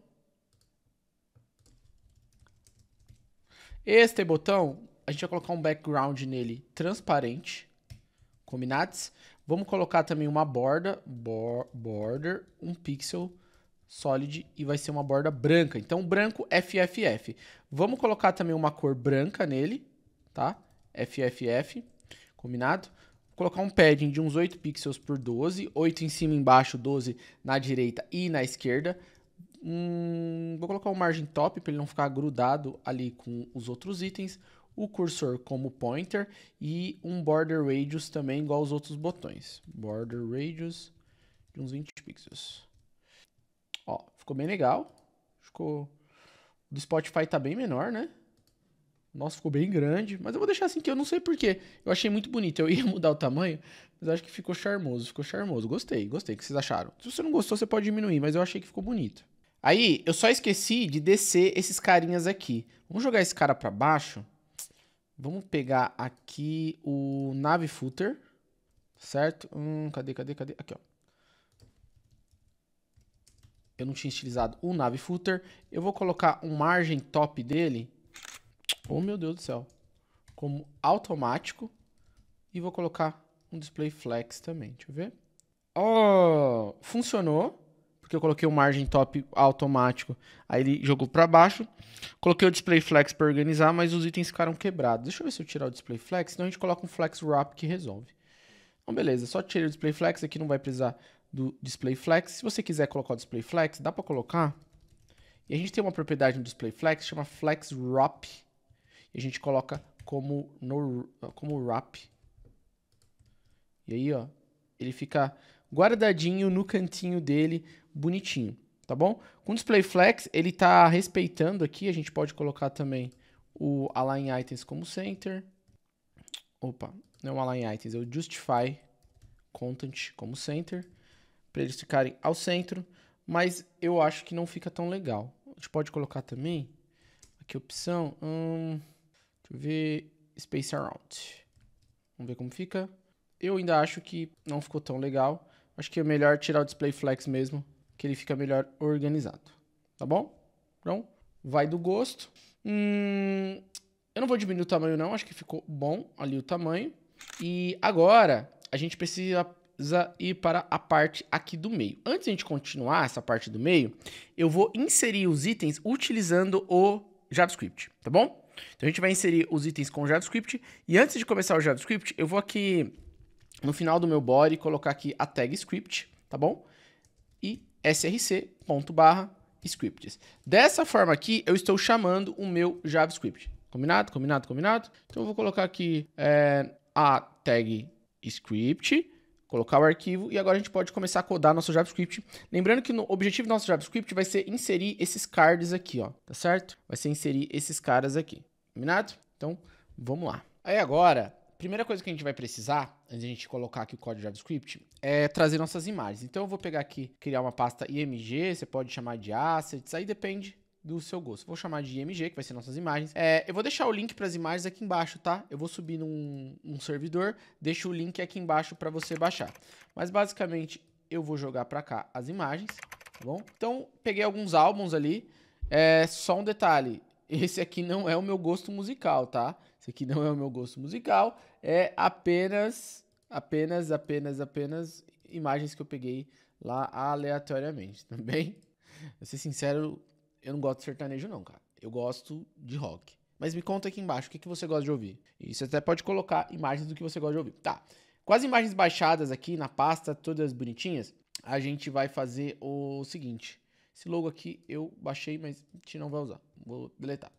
A: Este botão a gente vai colocar um background nele transparente, combinado? Vamos colocar também uma borda, border, um pixel solid e vai ser uma borda branca. Então, branco FFF. Vamos colocar também uma cor branca nele, tá? FFF, combinado? Vou colocar um padding de uns 8 pixels por 12, 8 em cima e embaixo, 12 na direita e na esquerda. Hum, vou colocar um margin top para ele não ficar grudado ali com os outros itens o cursor como pointer e um border radius também igual aos outros botões. Border radius de uns 20 pixels. Ó, ficou bem legal. Ficou... O do Spotify tá bem menor, né? Nossa, ficou bem grande. Mas eu vou deixar assim que eu não sei porquê. Eu achei muito bonito. Eu ia mudar o tamanho, mas acho que ficou charmoso. Ficou charmoso. Gostei, gostei. O que vocês acharam? Se você não gostou, você pode diminuir, mas eu achei que ficou bonito. Aí, eu só esqueci de descer esses carinhas aqui. Vamos jogar esse cara pra baixo Vamos pegar aqui o nave footer, certo? Hum, cadê, cadê, cadê? Aqui, ó. Eu não tinha estilizado o nave footer. Eu vou colocar um margem top dele. Oh, meu Deus do céu. Como automático. E vou colocar um display flex também. Deixa eu ver. Oh, funcionou porque eu coloquei o margem top automático. Aí ele jogou para baixo. Coloquei o display flex para organizar, mas os itens ficaram quebrados. Deixa eu ver se eu tirar o display flex, senão a gente coloca um flex wrap que resolve. Então beleza, só tirei o display flex, aqui não vai precisar do display flex. Se você quiser colocar o display flex, dá para colocar. E a gente tem uma propriedade no display flex, chama flex wrap. E a gente coloca como no como wrap. E aí, ó, ele fica guardadinho no cantinho dele, bonitinho, tá bom? Com o display flex, ele tá respeitando aqui, a gente pode colocar também o align items como center. Opa, não é o align items, é o justify content como center, para eles ficarem ao centro, mas eu acho que não fica tão legal. A gente pode colocar também aqui opção, hum, deixa eu ver, space around. Vamos ver como fica. Eu ainda acho que não ficou tão legal acho que é melhor tirar o display flex mesmo, que ele fica melhor organizado. Tá bom? Então, vai do gosto. Hum, eu não vou diminuir o tamanho não, acho que ficou bom ali o tamanho. E agora, a gente precisa ir para a parte aqui do meio. Antes de a gente continuar essa parte do meio, eu vou inserir os itens utilizando o JavaScript, tá bom? Então a gente vai inserir os itens com JavaScript. E antes de começar o JavaScript, eu vou aqui no final do meu body colocar aqui a tag script, tá bom? E src.barra scripts. Dessa forma aqui, eu estou chamando o meu JavaScript. Combinado? Combinado? Combinado? Então eu vou colocar aqui é, a tag script, colocar o arquivo e agora a gente pode começar a codar nosso JavaScript. Lembrando que o objetivo do nosso JavaScript vai ser inserir esses cards aqui, ó, tá certo? Vai ser inserir esses caras aqui. Combinado? Então, vamos lá. Aí agora, primeira coisa que a gente vai precisar, antes de a gente colocar aqui o código JavaScript, é trazer nossas imagens. Então eu vou pegar aqui, criar uma pasta IMG, você pode chamar de assets, aí depende do seu gosto. Vou chamar de IMG, que vai ser nossas imagens. É, eu vou deixar o link para as imagens aqui embaixo, tá? Eu vou subir num um servidor, deixo o link aqui embaixo para você baixar. Mas basicamente eu vou jogar para cá as imagens, tá bom? Então peguei alguns álbuns ali. É só um detalhe, esse aqui não é o meu gosto musical, tá? Isso aqui não é o meu gosto musical, é apenas, apenas, apenas, apenas imagens que eu peguei lá aleatoriamente, também. Tá ser sincero, eu não gosto de sertanejo não, cara. Eu gosto de rock. Mas me conta aqui embaixo, o que, que você gosta de ouvir? E você até pode colocar imagens do que você gosta de ouvir. Tá, com as imagens baixadas aqui na pasta, todas bonitinhas, a gente vai fazer o seguinte. Esse logo aqui eu baixei, mas a gente não vai usar. Vou deletar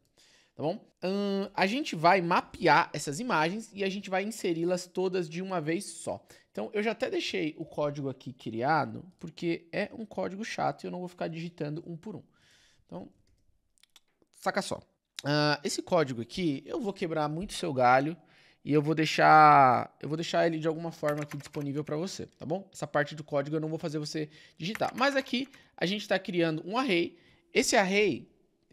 A: tá bom? Hum, a gente vai mapear essas imagens e a gente vai inseri-las todas de uma vez só. Então, eu já até deixei o código aqui criado, porque é um código chato e eu não vou ficar digitando um por um. Então, saca só. Uh, esse código aqui, eu vou quebrar muito seu galho e eu vou deixar, eu vou deixar ele de alguma forma aqui disponível para você, tá bom? Essa parte do código eu não vou fazer você digitar. Mas aqui a gente está criando um array. Esse array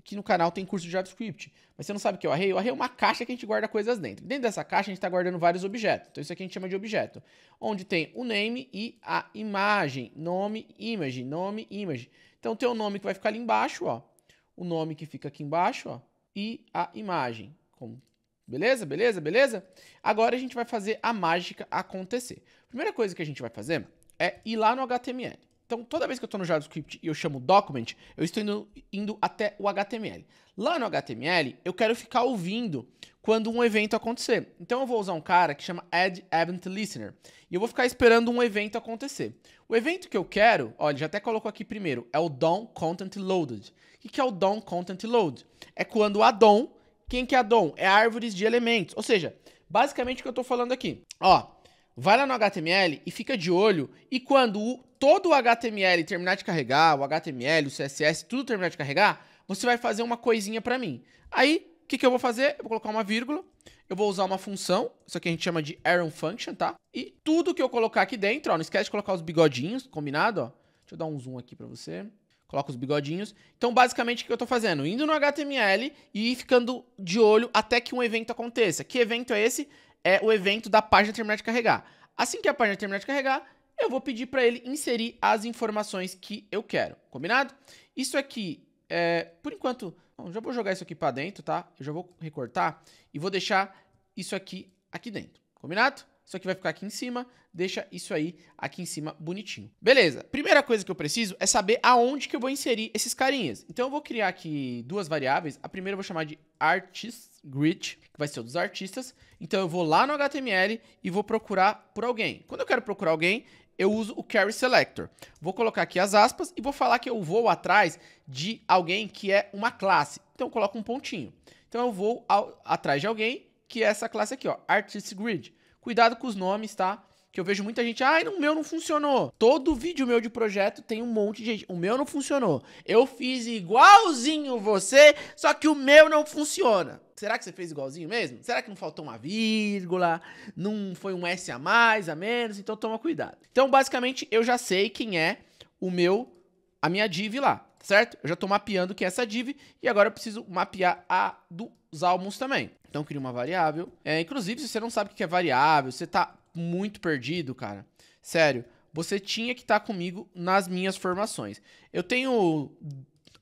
A: aqui no canal tem curso de JavaScript. Mas você não sabe o que é o array? O array é uma caixa que a gente guarda coisas dentro. Dentro dessa caixa a gente está guardando vários objetos. Então isso aqui a gente chama de objeto. Onde tem o name e a imagem. Nome, image, nome, image. Então tem o nome que vai ficar ali embaixo, ó. O nome que fica aqui embaixo, ó. E a imagem. Como Beleza? Beleza? Beleza? Agora a gente vai fazer a mágica acontecer. primeira coisa que a gente vai fazer é ir lá no HTML. Então, toda vez que eu estou no JavaScript e eu chamo document, eu estou indo, indo até o HTML. Lá no HTML, eu quero ficar ouvindo quando um evento acontecer. Então, eu vou usar um cara que chama Add Event Listener. E eu vou ficar esperando um evento acontecer. O evento que eu quero, olha, já até colocou aqui primeiro, é o DOM Content Loaded. O que é o DOM Content Load? É quando a DOM, quem que é a DOM? É árvores de elementos. Ou seja, basicamente o que eu estou falando aqui. Ó, vai lá no HTML e fica de olho. E quando o todo o HTML terminar de carregar, o HTML, o CSS, tudo terminar de carregar, você vai fazer uma coisinha para mim. Aí, o que, que eu vou fazer? Eu vou colocar uma vírgula, eu vou usar uma função, isso aqui a gente chama de Aaron Function, tá? E tudo que eu colocar aqui dentro, ó, não esquece de colocar os bigodinhos, combinado? Ó. Deixa eu dar um zoom aqui para você. Coloca os bigodinhos. Então, basicamente, o que eu tô fazendo? Indo no HTML e ficando de olho até que um evento aconteça. Que evento é esse? É o evento da página terminar de carregar. Assim que a página terminar de carregar, eu vou pedir para ele inserir as informações que eu quero, combinado? Isso aqui, é, por enquanto, bom, já vou jogar isso aqui para dentro, tá? Eu já vou recortar e vou deixar isso aqui aqui dentro, combinado? Isso aqui vai ficar aqui em cima, deixa isso aí aqui em cima bonitinho. Beleza, primeira coisa que eu preciso é saber aonde que eu vou inserir esses carinhas. Então eu vou criar aqui duas variáveis, a primeira eu vou chamar de artist grid, que vai ser o dos artistas. Então eu vou lá no HTML e vou procurar por alguém. Quando eu quero procurar alguém, eu uso o carry selector. Vou colocar aqui as aspas e vou falar que eu vou atrás de alguém que é uma classe. Então eu coloco um pontinho. Então eu vou ao, atrás de alguém que é essa classe aqui, ó, artist grid. Cuidado com os nomes, tá? que eu vejo muita gente, ai, ah, o meu não funcionou. Todo vídeo meu de projeto tem um monte de gente, o meu não funcionou. Eu fiz igualzinho você, só que o meu não funciona. Será que você fez igualzinho mesmo? Será que não faltou uma vírgula? Não foi um S a mais, a menos? Então toma cuidado. Então, basicamente, eu já sei quem é o meu, a minha div lá, certo? Eu já tô mapeando que é essa div e agora eu preciso mapear a dos álbuns também. Então, cria uma variável. É, inclusive, se você não sabe o que é variável, você tá muito perdido, cara. Sério, você tinha que estar tá comigo nas minhas formações. Eu tenho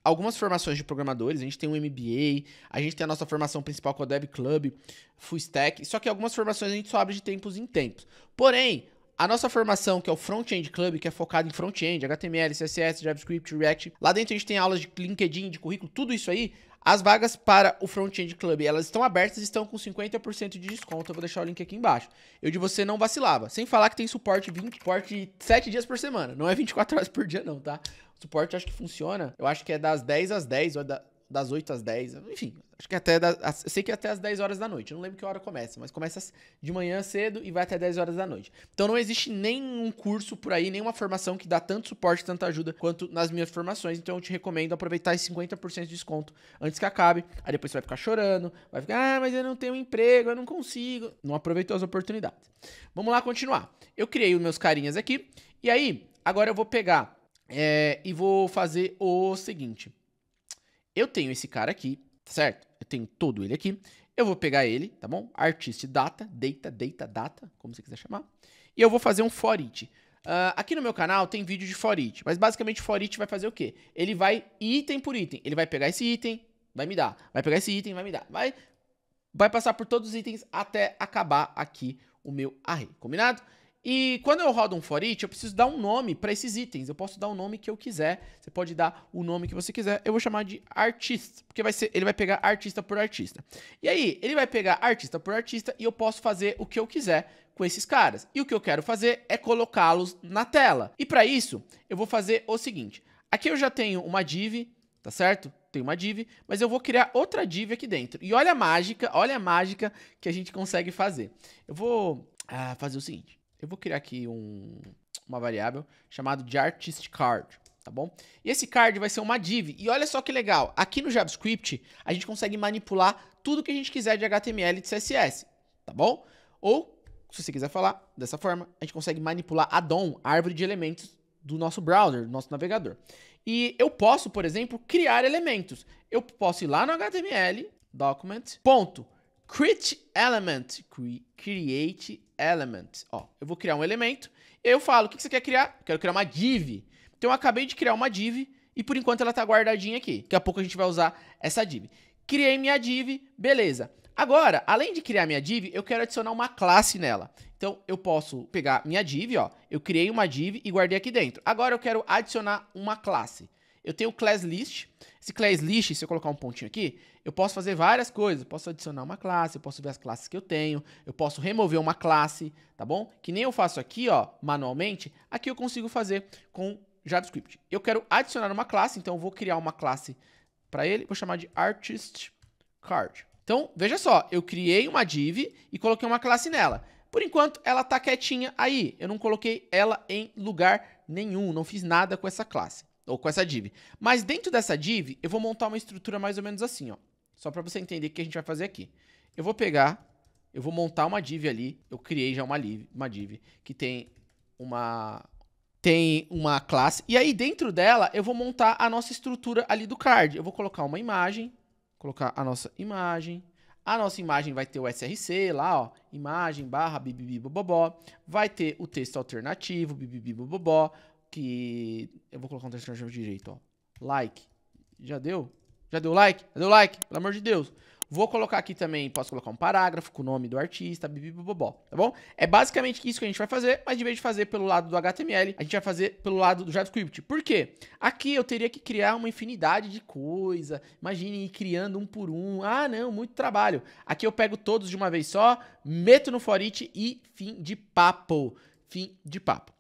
A: algumas formações de programadores, a gente tem um MBA, a gente tem a nossa formação principal com o Deb Club, Full Stack, só que algumas formações a gente só abre de tempos em tempos. Porém, a nossa formação, que é o Front-End Club, que é focado em front-end, HTML, CSS, JavaScript, React, lá dentro a gente tem aulas de LinkedIn, de currículo, tudo isso aí, as vagas para o Front-End Club, elas estão abertas e estão com 50% de desconto. Eu vou deixar o link aqui embaixo. Eu de você não vacilava. Sem falar que tem suporte 20, suporte 7 dias por semana. Não é 24 horas por dia não, tá? O suporte acho que funciona. Eu acho que é das 10 às 10 ou é da, das 8 às 10, enfim, acho que até da, sei que é até às 10 horas da noite, eu não lembro que hora começa, mas começa de manhã cedo e vai até 10 horas da noite. Então não existe nenhum curso por aí, nenhuma formação que dá tanto suporte, tanta ajuda quanto nas minhas formações, então eu te recomendo aproveitar esse 50% de desconto antes que acabe, aí depois você vai ficar chorando, vai ficar, ah, mas eu não tenho emprego, eu não consigo, não aproveitou as oportunidades. Vamos lá continuar. Eu criei os meus carinhas aqui, e aí, agora eu vou pegar é, e vou fazer o seguinte, eu tenho esse cara aqui, certo? Eu tenho todo ele aqui. Eu vou pegar ele, tá bom? Artist data, data, data, data, como você quiser chamar. E eu vou fazer um for it. Uh, aqui no meu canal tem vídeo de for it, mas basicamente for it vai fazer o quê? Ele vai item por item. Ele vai pegar esse item, vai me dar. Vai pegar esse item, vai me dar. Vai, vai passar por todos os itens até acabar aqui o meu array, combinado? E quando eu rodo um for each, eu preciso dar um nome para esses itens. Eu posso dar o nome que eu quiser. Você pode dar o nome que você quiser. Eu vou chamar de artista, porque vai ser, ele vai pegar artista por artista. E aí, ele vai pegar artista por artista e eu posso fazer o que eu quiser com esses caras. E o que eu quero fazer é colocá-los na tela. E para isso, eu vou fazer o seguinte. Aqui eu já tenho uma div, tá certo? Tem uma div, mas eu vou criar outra div aqui dentro. E olha a mágica, olha a mágica que a gente consegue fazer. Eu vou ah, fazer o seguinte eu vou criar aqui um, uma variável chamada de artist card, tá bom? E esse card vai ser uma div. E olha só que legal, aqui no JavaScript a gente consegue manipular tudo que a gente quiser de HTML e de CSS, tá bom? Ou, se você quiser falar dessa forma, a gente consegue manipular DOM, a árvore de elementos do nosso browser, do nosso navegador. E eu posso, por exemplo, criar elementos. Eu posso ir lá no HTML, document, ponto, create element, create element. Ó, eu vou criar um elemento e eu falo, o que você quer criar? Quero criar uma div. Então eu acabei de criar uma div e por enquanto ela está guardadinha aqui. Daqui a pouco a gente vai usar essa div. Criei minha div, beleza. Agora, além de criar minha div, eu quero adicionar uma classe nela. Então, eu posso pegar minha div, ó. Eu criei uma div e guardei aqui dentro. Agora, eu quero adicionar uma classe. Eu tenho o class list. Esse class list, se eu colocar um pontinho aqui, eu posso fazer várias coisas. posso adicionar uma classe, eu posso ver as classes que eu tenho, eu posso remover uma classe, tá bom? Que nem eu faço aqui, ó, manualmente, aqui eu consigo fazer com JavaScript. Eu quero adicionar uma classe, então eu vou criar uma classe para ele, vou chamar de Artist Card. Então, veja só, eu criei uma div e coloquei uma classe nela. Por enquanto, ela está quietinha aí. Eu não coloquei ela em lugar nenhum, não fiz nada com essa classe ou com essa div. Mas dentro dessa div, eu vou montar uma estrutura mais ou menos assim, ó. Só para você entender o que a gente vai fazer aqui. Eu vou pegar, eu vou montar uma div ali. Eu criei já uma, div, uma div que tem uma tem uma classe. E aí dentro dela eu vou montar a nossa estrutura ali do card. Eu vou colocar uma imagem, colocar a nossa imagem. A nossa imagem vai ter o src lá, ó, imagem barra bibibibobobó. Vai ter o texto alternativo, bibibibobobó, que eu vou colocar um texto alternativo direito, ó. Like. Já deu? Já deu like? Já deu like? Pelo amor de Deus. Vou colocar aqui também, posso colocar um parágrafo com o nome do artista, bibibobó, tá bom? É basicamente isso que a gente vai fazer, mas em vez de fazer pelo lado do HTML, a gente vai fazer pelo lado do JavaScript. Por quê? Aqui eu teria que criar uma infinidade de coisa, imagine ir criando um por um, ah não, muito trabalho. Aqui eu pego todos de uma vez só, meto no for it e fim de papo, fim de papo.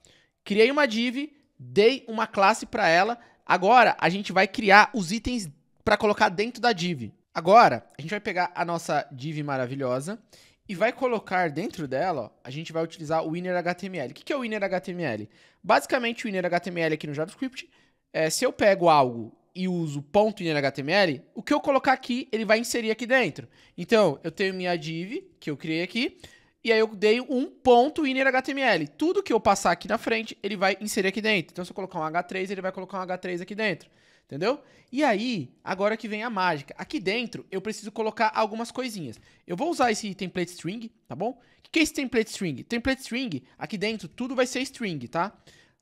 A: Criei uma div, dei uma classe para ela, agora a gente vai criar os itens para colocar dentro da div. Agora, a gente vai pegar a nossa div maravilhosa e vai colocar dentro dela, ó, a gente vai utilizar o inner HTML. O que é o inner HTML? Basicamente, o inner HTML aqui no JavaScript, é, se eu pego algo e uso ponto inner HTML, o que eu colocar aqui, ele vai inserir aqui dentro. Então, eu tenho minha div que eu criei aqui, e aí eu dei um ponto inner HTML. Tudo que eu passar aqui na frente, ele vai inserir aqui dentro. Então, se eu colocar um H3, ele vai colocar um H3 aqui dentro entendeu? E aí, agora que vem a mágica. Aqui dentro, eu preciso colocar algumas coisinhas. Eu vou usar esse template string, tá bom? O que é esse template string? Template string, aqui dentro, tudo vai ser string, tá?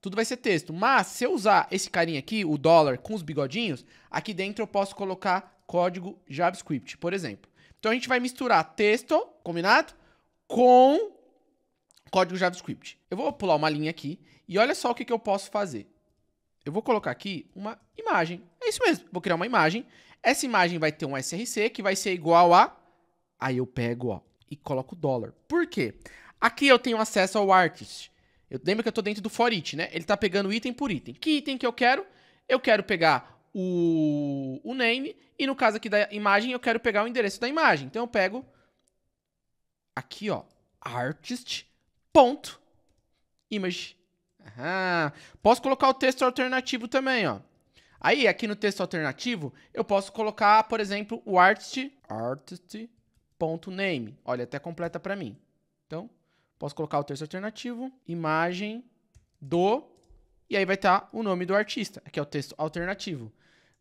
A: Tudo vai ser texto. Mas, se eu usar esse carinha aqui, o dólar com os bigodinhos, aqui dentro eu posso colocar código JavaScript, por exemplo. Então, a gente vai misturar texto, combinado? Com código JavaScript. Eu vou pular uma linha aqui e olha só o que, que eu posso fazer eu vou colocar aqui uma imagem. É isso mesmo, vou criar uma imagem. Essa imagem vai ter um SRC que vai ser igual a... Aí eu pego, ó, e coloco o dólar. Por quê? Aqui eu tenho acesso ao artist. Eu lembro que eu estou dentro do for it, né? Ele está pegando item por item. Que item que eu quero? Eu quero pegar o, o name e no caso aqui da imagem eu quero pegar o endereço da imagem. Então eu pego aqui, ó, artist.image. Ah, posso colocar o texto alternativo também, ó. Aí, aqui no texto alternativo, eu posso colocar, por exemplo, o artist, artist.name. Olha, até completa para mim. Então, posso colocar o texto alternativo, imagem do, e aí vai estar tá o nome do artista, que é o texto alternativo.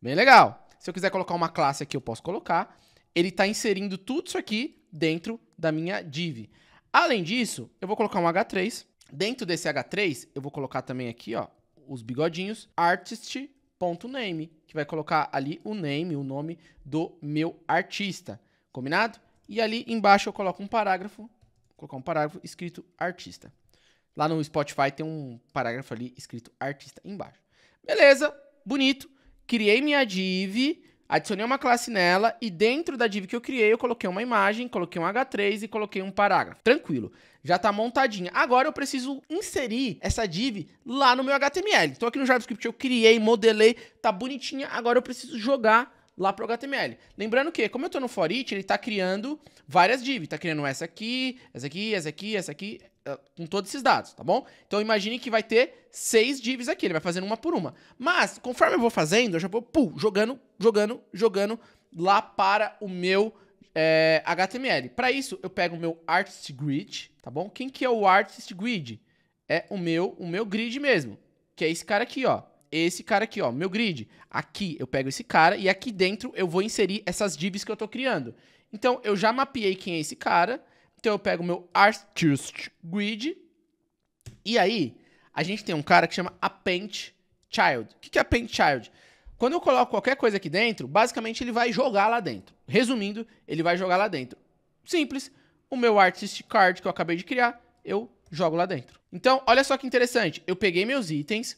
A: Bem legal. Se eu quiser colocar uma classe aqui, eu posso colocar. Ele está inserindo tudo isso aqui dentro da minha div. Além disso, eu vou colocar um H3, Dentro desse H3, eu vou colocar também aqui, ó, os bigodinhos, artist.name, que vai colocar ali o name, o nome do meu artista, combinado? E ali embaixo eu coloco um parágrafo, vou colocar um parágrafo escrito artista. Lá no Spotify tem um parágrafo ali escrito artista embaixo. Beleza, bonito. Criei minha div, adicionei uma classe nela e dentro da div que eu criei eu coloquei uma imagem, coloquei um H3 e coloquei um parágrafo. Tranquilo já está montadinha. Agora eu preciso inserir essa div lá no meu HTML. Então aqui no JavaScript eu criei, modelei, tá bonitinha. Agora eu preciso jogar lá pro HTML. Lembrando que, como eu estou no for each ele está criando várias divs. está criando essa aqui, essa aqui, essa aqui, essa aqui, eh, com todos esses dados, tá bom? Então imagine que vai ter seis divs aqui, ele vai fazendo uma por uma. Mas, conforme eu vou fazendo, eu já vou pull, jogando, jogando, jogando lá para o meu é, HTML. Para isso, eu pego o meu Artist Grid, tá bom? Quem que é o Artist Grid? É o meu, o meu grid mesmo, que é esse cara aqui, ó. Esse cara aqui, ó, meu grid. Aqui eu pego esse cara e aqui dentro eu vou inserir essas divs que eu tô criando. Então, eu já mapeei quem é esse cara. Então, eu pego o meu Artist Grid. E aí, a gente tem um cara que chama Append Child. O que é Append Child? Quando eu coloco qualquer coisa aqui dentro, basicamente ele vai jogar lá dentro. Resumindo, ele vai jogar lá dentro. Simples. O meu Artist Card que eu acabei de criar, eu jogo lá dentro. Então, olha só que interessante. Eu peguei meus itens,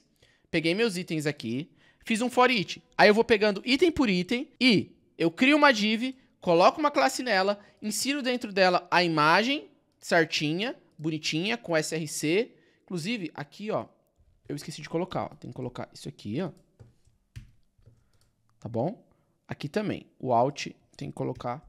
A: peguei meus itens aqui, fiz um for it. Aí eu vou pegando item por item e eu crio uma div, coloco uma classe nela, insiro dentro dela a imagem certinha, bonitinha, com SRC. Inclusive, aqui, ó, eu esqueci de colocar, ó. Tem que colocar isso aqui, ó tá bom? Aqui também, o alt tem que colocar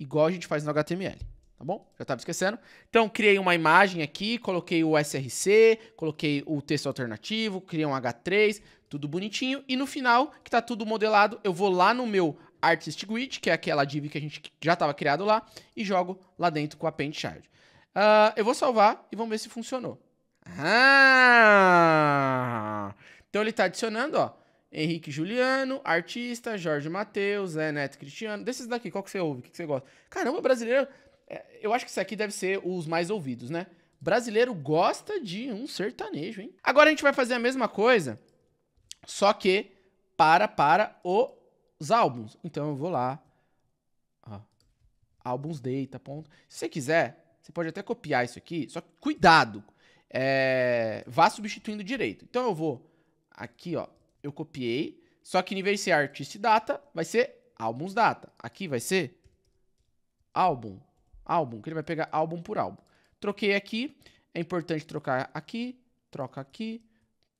A: igual a gente faz no HTML, tá bom? Já estava esquecendo. Então, criei uma imagem aqui, coloquei o SRC, coloquei o texto alternativo, criei um H3, tudo bonitinho. E no final, que está tudo modelado, eu vou lá no meu Artist Grid, que é aquela div que a gente já estava criado lá, e jogo lá dentro com a Paint Shard. Uh, eu vou salvar e vamos ver se funcionou. Ah! Então ele está adicionando, ó, Henrique Juliano, artista, Jorge Matheus, Zé Neto Cristiano. Desses daqui, qual que você ouve? O que, você gosta? Caramba, brasileiro. É, eu acho que isso aqui deve ser os mais ouvidos, né? Brasileiro gosta de um sertanejo, hein? Agora a gente vai fazer a mesma coisa, só que para para os álbuns. Então eu vou lá. álbuns deita, ponto. Se você quiser, você pode até copiar isso aqui, só que cuidado. É, vá substituindo direito. Então eu vou aqui, ó, eu copiei, só que em vez de ser artist data, vai ser álbuns data. Aqui vai ser álbum, álbum, que ele vai pegar álbum por álbum. Troquei aqui, é importante trocar aqui, troca aqui,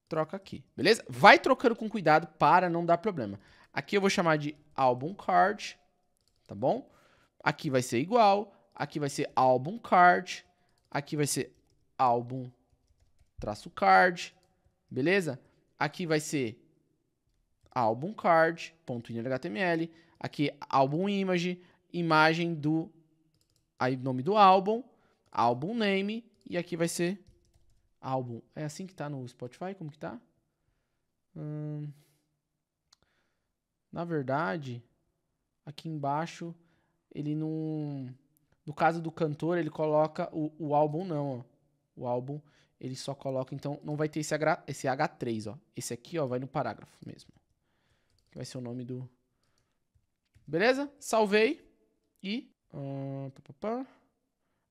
A: troca aqui, beleza? Vai trocando com cuidado para não dar problema. Aqui eu vou chamar de álbum card, tá bom? Aqui vai ser igual, aqui vai ser álbum card, aqui vai ser álbum traço card, beleza? Aqui vai ser álbum card.inner.html, aqui álbum image, imagem do aí nome do álbum, álbum name e aqui vai ser álbum. É assim que tá no Spotify, como que tá? Hum, na verdade, aqui embaixo ele não no caso do cantor, ele coloca o, o álbum não, ó. O álbum, ele só coloca, então não vai ter esse, H, esse H3, ó. Esse aqui, ó, vai no parágrafo mesmo que vai ser o nome do... Beleza? Salvei e...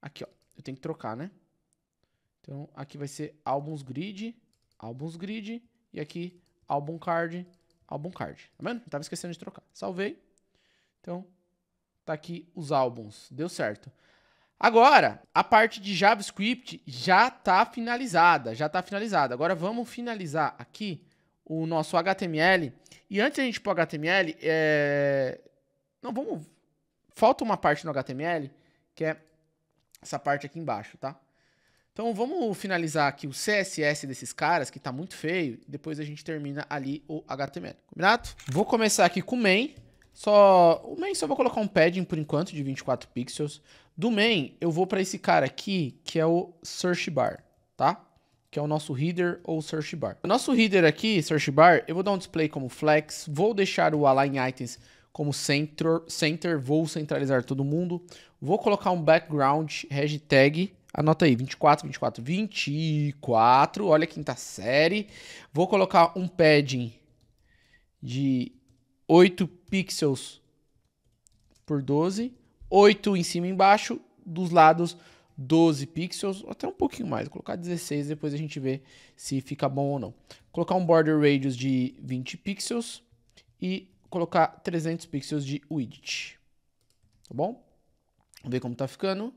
A: Aqui, ó. Eu tenho que trocar, né? Então, aqui vai ser Albums Grid, Albums Grid, e aqui Album Card, Album Card. Tá vendo? Eu tava esquecendo de trocar. Salvei. Então, tá aqui os álbuns. Deu certo. Agora, a parte de JavaScript já tá finalizada, já tá finalizada. Agora vamos finalizar aqui o nosso HTML. E antes a gente pôr HTML, é... não vamos. Falta uma parte no HTML que é essa parte aqui embaixo, tá? Então vamos finalizar aqui o CSS desses caras, que tá muito feio. Depois a gente termina ali o HTML, combinado? Vou começar aqui com o main. Só, o main só vou colocar um padding por enquanto de 24 pixels. Do main eu vou para esse cara aqui, que é o search bar, tá? que é o nosso header ou search bar. O nosso header aqui, search bar, eu vou dar um display como flex, vou deixar o align items como center, center vou centralizar todo mundo, vou colocar um background hashtag Anota aí, 24, 24, 24. Olha a quinta tá série. Vou colocar um padding de 8 pixels por 12. 8 em cima e embaixo. Dos lados, 12 pixels, até um pouquinho mais, Vou colocar 16, depois a gente vê se fica bom ou não. Vou colocar um border radius de 20 pixels e colocar 300 pixels de width. Tá bom? Vamos ver como tá ficando.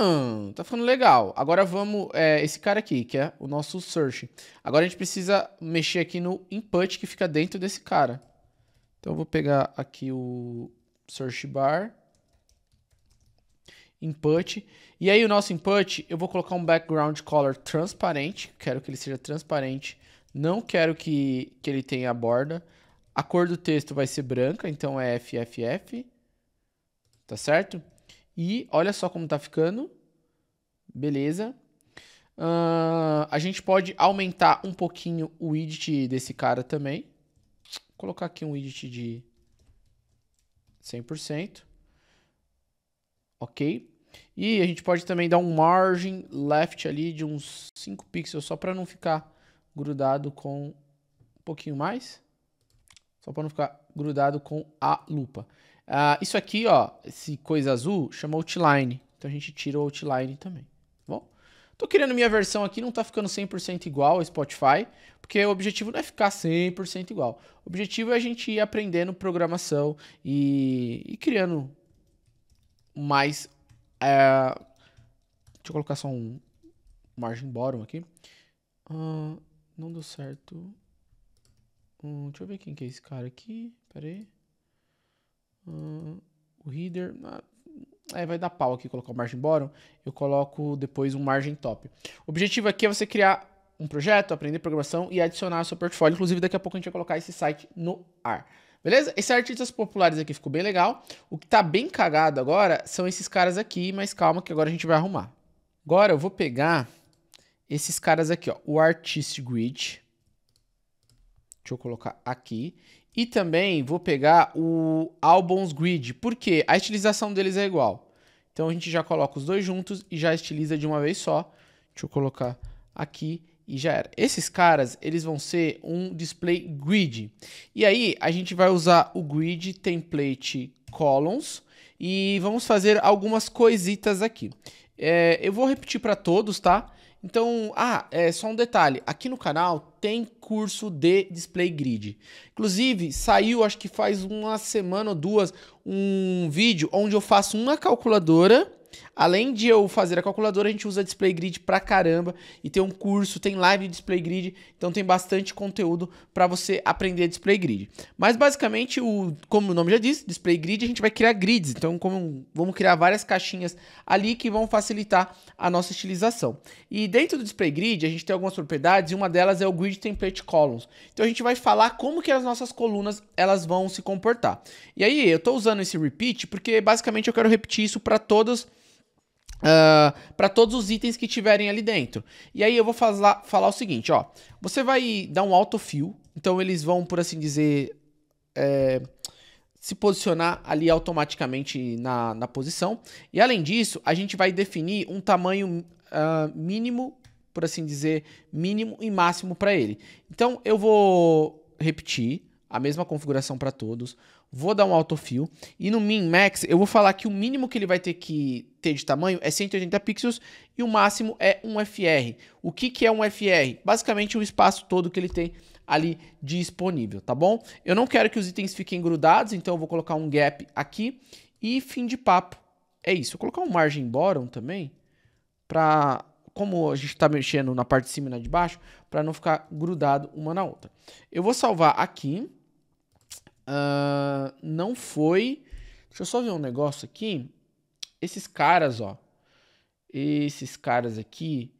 A: Hum, tá ficando legal. Agora vamos, é, esse cara aqui, que é o nosso search. Agora a gente precisa mexer aqui no input que fica dentro desse cara. Então eu vou pegar aqui o search bar input. E aí o nosso input, eu vou colocar um background color transparente, quero que ele seja transparente, não quero que, que ele tenha borda. A cor do texto vai ser branca, então é FFF, tá certo? E olha só como tá ficando, beleza. Uh, a gente pode aumentar um pouquinho o widget desse cara também. Vou colocar aqui um widget de 100%. Ok. E a gente pode também dar um margin left ali de uns 5 pixels, só para não ficar grudado com um pouquinho mais. Só para não ficar grudado com a lupa. Ah, isso aqui, ó, esse coisa azul, chama outline. Então a gente tira o outline também, tá bom? Tô querendo minha versão aqui, não tá ficando 100% igual ao Spotify, porque o objetivo não é ficar 100% igual. O objetivo é a gente ir aprendendo programação e, e criando mais é, deixa eu colocar só um margem bottom aqui. Uh, não deu certo. Hum, deixa eu ver quem que é esse cara aqui. Pera aí. Uh, o header. aí ah, é, vai dar pau aqui colocar o margem bottom. Eu coloco depois um margem top. O objetivo aqui é você criar um projeto, aprender programação e adicionar ao seu portfólio. Inclusive, daqui a pouco a gente vai colocar esse site no ar. Beleza? Esses é artistas populares aqui ficou bem legal. O que tá bem cagado agora são esses caras aqui, mas calma que agora a gente vai arrumar. Agora eu vou pegar esses caras aqui, ó. O Artist Grid. Deixa eu colocar aqui. E também vou pegar o Albums Grid, porque a estilização deles é igual. Então a gente já coloca os dois juntos e já estiliza de uma vez só. Deixa eu colocar aqui e já era. Esses caras, eles vão ser um display grid. E aí, a gente vai usar o grid template columns e vamos fazer algumas coisitas aqui. É, eu vou repetir para todos, tá? Então, ah, é só um detalhe, aqui no canal tem curso de display grid. Inclusive, saiu acho que faz uma semana ou duas um vídeo onde eu faço uma calculadora Além de eu fazer a calculadora, a gente usa Display Grid pra caramba e tem um curso, tem live de Display Grid, então tem bastante conteúdo para você aprender Display Grid. Mas basicamente, o, como o nome já diz, Display Grid, a gente vai criar grids, então como, vamos criar várias caixinhas ali que vão facilitar a nossa estilização. E dentro do Display Grid, a gente tem algumas propriedades e uma delas é o Grid Template Columns. Então a gente vai falar como que as nossas colunas elas vão se comportar. E aí, eu estou usando esse repeat porque basicamente eu quero repetir isso para todas Uh, ah, para todos os itens que tiverem ali dentro. E aí eu vou falar, falar o seguinte, ó. Você vai dar um autofill, então eles vão, por assim dizer, é, se posicionar ali automaticamente na, na posição. E além disso, a gente vai definir um tamanho uh, mínimo, por assim dizer, mínimo e máximo para ele. Então eu vou repetir a mesma configuração para todos vou dar um autofill. E no min max, eu vou falar que o mínimo que ele vai ter que ter de tamanho é 180 pixels e o máximo é um FR. O que, que é um FR? Basicamente o espaço todo que ele tem ali disponível, tá bom? Eu não quero que os itens fiquem grudados, então eu vou colocar um gap aqui e fim de papo. É isso, vou colocar um margin bottom também para como a gente está mexendo na parte de cima e na de baixo, para não ficar grudado uma na outra. Eu vou salvar aqui Uh, não foi. Deixa eu só ver um negócio aqui. Esses caras, ó. Esses caras aqui,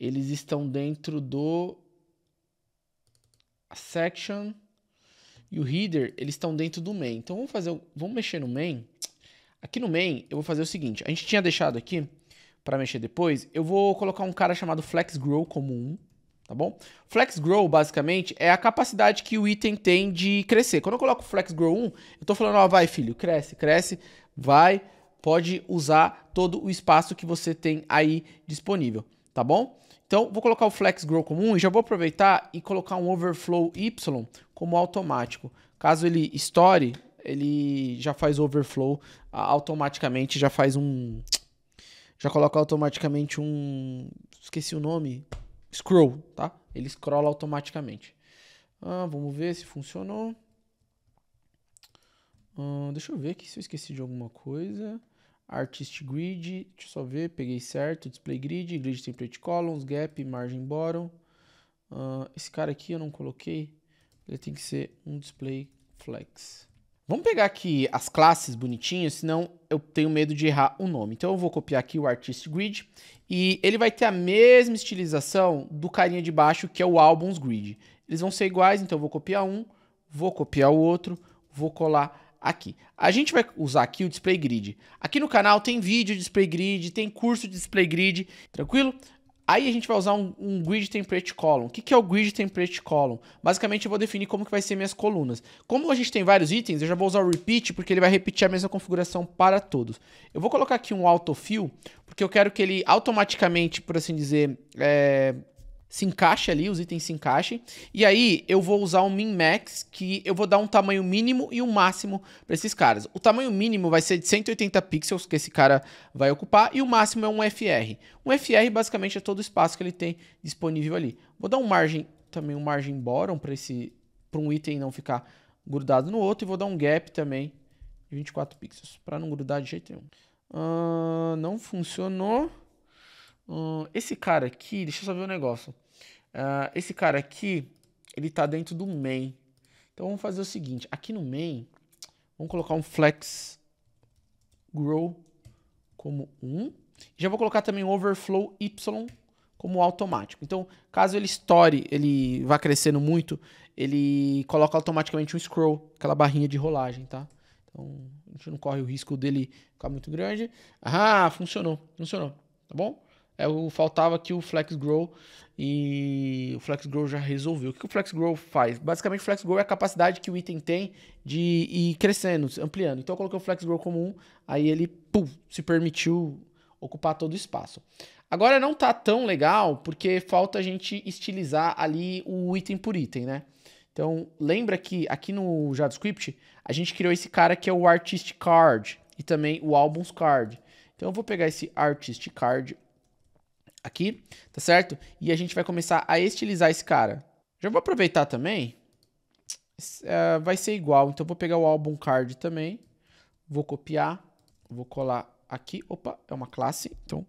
A: eles estão dentro do section e o header, eles estão dentro do main. Então vamos fazer, vamos mexer no main. Aqui no main, eu vou fazer o seguinte, a gente tinha deixado aqui para mexer depois, eu vou colocar um cara chamado flex grow como um tá bom? Flex Grow, basicamente, é a capacidade que o item tem de crescer. Quando eu coloco Flex Grow 1, eu estou falando, ó, oh, vai filho, cresce, cresce, vai, pode usar todo o espaço que você tem aí disponível, tá bom? Então, vou colocar o Flex Grow comum e já vou aproveitar e colocar um Overflow Y como automático. Caso ele estoure, ele já faz overflow automaticamente, já faz um... Já coloca automaticamente um... Esqueci o nome scroll, tá? Ele scrolla automaticamente. Ah, vamos ver se funcionou. Ah, deixa eu ver aqui se eu esqueci de alguma coisa. Artist Grid, deixa eu só ver, peguei certo. Display Grid, Grid Template Columns, Gap, Margin Bottom. Ah, esse cara aqui eu não coloquei. Ele tem que ser um Display Flex. Vamos pegar aqui as classes bonitinhas, senão eu tenho medo de errar o nome. Então eu vou copiar aqui o Artist Grid e ele vai ter a mesma estilização do carinha de baixo que é o Albums Grid. Eles vão ser iguais, então eu vou copiar um, vou copiar o outro, vou colar aqui. A gente vai usar aqui o Display Grid. Aqui no canal tem vídeo de Display Grid, tem curso de Display Grid, tranquilo? Aí a gente vai usar um, um, grid template column. O que, que é o grid template column? Basicamente eu vou definir como que vai ser minhas colunas. Como a gente tem vários itens, eu já vou usar o repeat, porque ele vai repetir a mesma configuração para todos. Eu vou colocar aqui um autofill, porque eu quero que ele automaticamente, por assim dizer, é, se encaixe ali, os itens se encaixem. E aí eu vou usar um min-max, que eu vou dar um tamanho mínimo e um máximo para esses caras. O tamanho mínimo vai ser de 180 pixels que esse cara vai ocupar e o máximo é um FR. Um FR basicamente é todo o espaço que ele tem disponível ali. Vou dar um margem, também um margem bottom para esse para um item não ficar grudado no outro e vou dar um gap também de 24 pixels para não grudar de jeito nenhum. Uh, não funcionou. Hum, esse cara aqui, deixa eu só ver um negócio. Uh, esse cara aqui, ele tá dentro do main. Então vamos fazer o seguinte, aqui no main, vamos colocar um flex grow como 1. Já vou colocar também um overflow y como automático. Então, caso ele store, ele vá crescendo muito, ele coloca automaticamente um scroll, aquela barrinha de rolagem, tá? Então, a gente não corre o risco dele ficar muito grande. Ah, funcionou, funcionou, tá bom? É o faltava que o FlexGrow e o FlexGrow já resolveu. O que o FlexGrow faz? Basicamente, o FlexGrow é a capacidade que o item tem de ir crescendo, ampliando. Então, eu coloquei o FlexGrow como um, aí ele pum, se permitiu ocupar todo o espaço. Agora, não tá tão legal, porque falta a gente estilizar ali o item por item, né? Então, lembra que aqui no JavaScript, a gente criou esse cara que é o Artist Card e também o Albums Card. Então, eu vou pegar esse Artist Card aqui, tá certo? E a gente vai começar a estilizar esse cara. Já vou aproveitar também. Uh, vai ser igual, então vou pegar o álbum card também. Vou copiar, vou colar aqui. Opa, é uma classe, então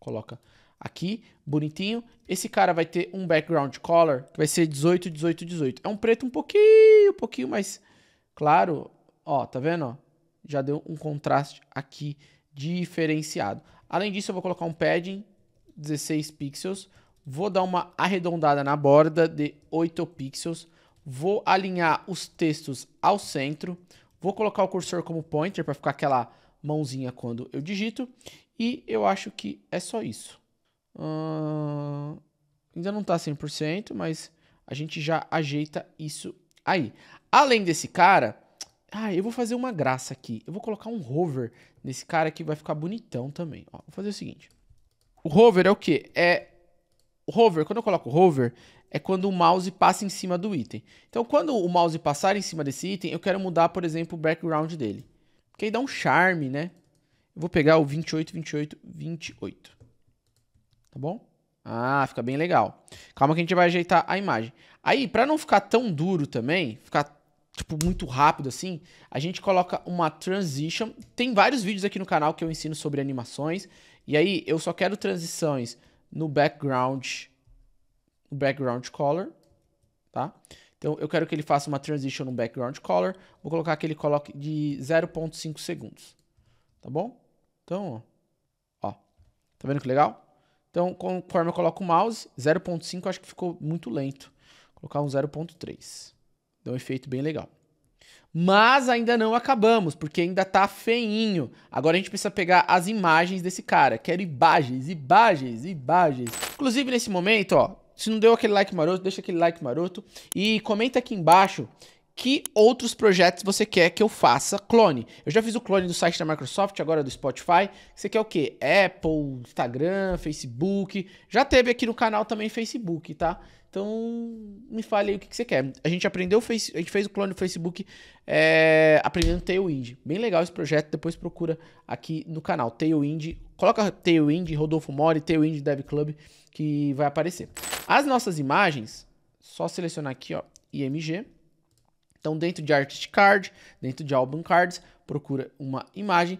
A: coloca aqui, bonitinho. Esse cara vai ter um background color que vai ser 18, 18, 18. É um preto um pouquinho, um pouquinho mais claro. Ó, tá vendo? Já deu um contraste aqui diferenciado. Além disso, eu vou colocar um padding 16 pixels. Vou dar uma arredondada na borda de 8 pixels. Vou alinhar os textos ao centro. Vou colocar o cursor como pointer para ficar aquela mãozinha quando eu digito. E eu acho que é só isso. Hum, ainda não está 100%, mas a gente já ajeita isso aí. Além desse cara, ah, eu vou fazer uma graça aqui. Eu vou colocar um hover nesse cara que vai ficar bonitão também. Ó, vou fazer o seguinte. O hover é o quê? É o hover, quando eu coloco hover, é quando o mouse passa em cima do item. Então, quando o mouse passar em cima desse item, eu quero mudar, por exemplo, o background dele. Porque aí dá um charme, né? Eu vou pegar o 28, 28, 28. Tá bom? Ah, fica bem legal. Calma que a gente vai ajeitar a imagem. Aí, para não ficar tão duro também, ficar tipo muito rápido assim, a gente coloca uma transition. Tem vários vídeos aqui no canal que eu ensino sobre animações. E aí eu só quero transições no background, no background color, tá? Então eu quero que ele faça uma transition no background color. Vou colocar que ele coloque de 0.5 segundos, tá bom? Então, ó, ó, tá vendo que legal? Então conforme eu coloco o mouse, 0.5 acho que ficou muito lento. Vou colocar um 0.3, deu um efeito bem legal. Mas ainda não acabamos, porque ainda tá feinho. Agora a gente precisa pegar as imagens desse cara. Quero imagens, imagens, imagens. Inclusive, nesse momento, ó, se não deu aquele like maroto, deixa aquele like maroto. E comenta aqui embaixo que outros projetos você quer que eu faça clone. Eu já fiz o clone do site da Microsoft, agora do Spotify. Você quer o quê? Apple, Instagram, Facebook. Já teve aqui no canal também Facebook, tá? Então, me fale aí o que, que você quer. A gente aprendeu, face, a gente fez o clone do Facebook é, aprendendo Tailwind. Bem legal esse projeto, depois procura aqui no canal Tailwind. Coloca Tailwind, Rodolfo Mori, Tailwind Dev Club, que vai aparecer. As nossas imagens, só selecionar aqui, ó, IMG. Então, dentro de Artist Card, dentro de Album Cards, procura uma imagem.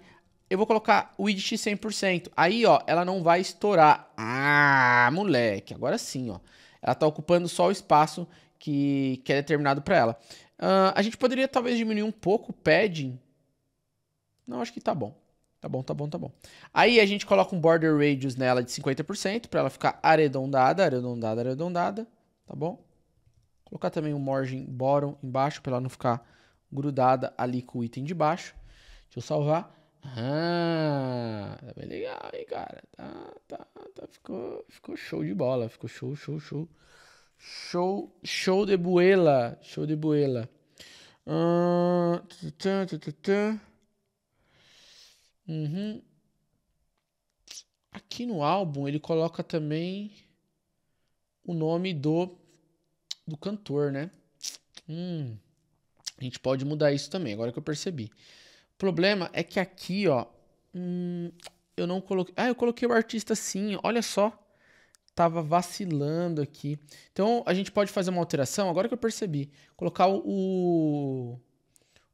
A: Eu vou colocar o widget 100%. Aí, ó, ela não vai estourar. Ah, moleque, agora sim, ó. Ela está ocupando só o espaço que, que é determinado para ela. Uh, a gente poderia talvez diminuir um pouco o padding. Não, acho que tá bom. Tá bom, tá bom, tá bom. Aí a gente coloca um border radius nela de 50% para ela ficar arredondada, arredondada, arredondada, tá bom? Colocar também um margin bottom embaixo para ela não ficar grudada ali com o item de baixo. Deixa eu salvar. Ah, tá bem legal, hein, cara? Tá, tá, tá. Ficou, ficou show de bola. Ficou show, show, show. Show, show de buela. Show de buela. tá, tá, tá, tá. uhum. Aqui no álbum ele coloca também o nome do, do cantor, né? Hum, a gente pode mudar isso também, agora que eu percebi problema é que aqui, ó, hum, eu não coloquei. Ah, eu coloquei o artista sim, olha só. Tava vacilando aqui. Então a gente pode fazer uma alteração, agora que eu percebi. Colocar o,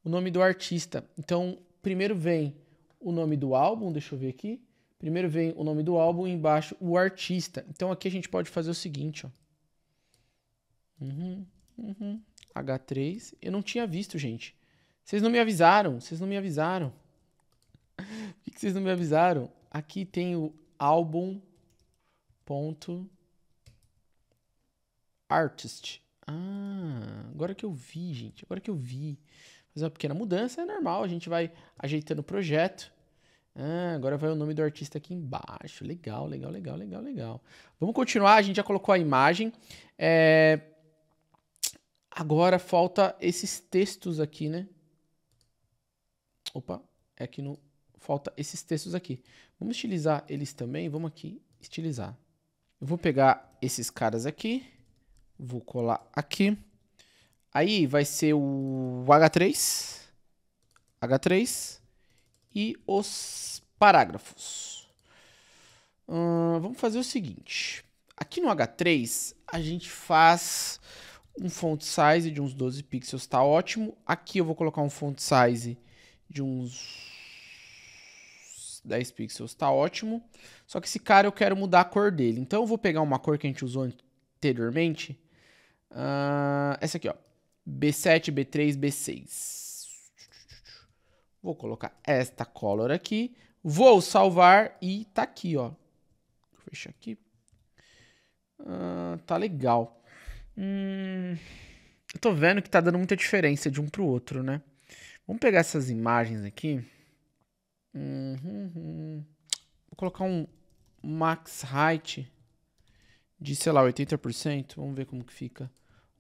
A: o nome do artista. Então, primeiro vem o nome do álbum, deixa eu ver aqui. Primeiro vem o nome do álbum e embaixo o artista. Então aqui a gente pode fazer o seguinte, ó. Uhum, uhum, H3. Eu não tinha visto, gente. Vocês não me avisaram, vocês não me avisaram. Por que vocês não me avisaram? Aqui tem o álbum ponto artist. Ah, agora que eu vi, gente, agora que eu vi. Fazer é uma pequena mudança é normal, a gente vai ajeitando o projeto. Ah, agora vai o nome do artista aqui embaixo. Legal, legal, legal, legal, legal. Vamos continuar, a gente já colocou a imagem. É... Agora falta esses textos aqui, né? Opa, é que não falta esses textos aqui. Vamos estilizar eles também, vamos aqui estilizar. Eu vou pegar esses caras aqui, vou colar aqui. Aí vai ser o H3, H3 e os parágrafos. Hum, vamos fazer o seguinte. Aqui no H3 a gente faz um font size de uns 12 pixels, Está ótimo. Aqui eu vou colocar um font size de uns 10 pixels, tá ótimo. Só que esse cara eu quero mudar a cor dele. Então eu vou pegar uma cor que a gente usou anteriormente. Uh, essa aqui, ó. B7, B3, B6. Vou colocar esta color aqui. Vou salvar e tá aqui, ó. Vou fechar aqui. Uh, tá legal. Hum, eu tô vendo que tá dando muita diferença de um pro outro, né? Vamos pegar essas imagens aqui. Uhum, uhum. Vou colocar um max height de, sei lá, 80%. Vamos ver como que fica.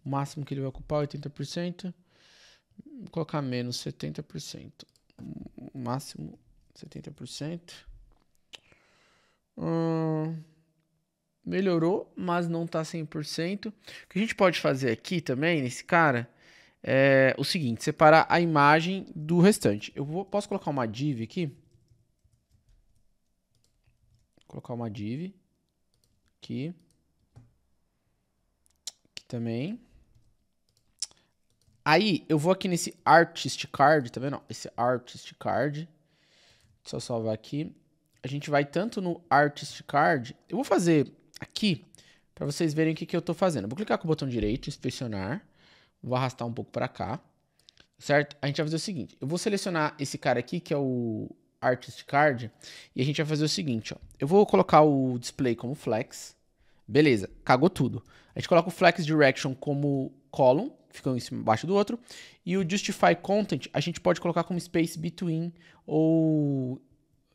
A: O máximo que ele vai ocupar, 80%. Vou colocar menos, 70%. O máximo, 70%. Hum, melhorou, mas não está 100%. O que a gente pode fazer aqui também, nesse cara é, o seguinte, separar a imagem do restante. Eu vou, posso colocar uma div aqui? Vou colocar uma div aqui. Aqui também. Aí, eu vou aqui nesse Artist Card, tá vendo? Esse Artist Card. Deixa eu salvar aqui. A gente vai tanto no Artist Card. Eu vou fazer aqui, para vocês verem o que, que eu tô fazendo. Eu vou clicar com o botão direito, inspecionar. Vou arrastar um pouco para cá, certo? A gente vai fazer o seguinte, eu vou selecionar esse cara aqui, que é o Artist Card, e a gente vai fazer o seguinte, ó. Eu vou colocar o display como flex, beleza, cagou tudo. A gente coloca o flex direction como column, ficam um embaixo do outro, e o justify content a gente pode colocar como space between ou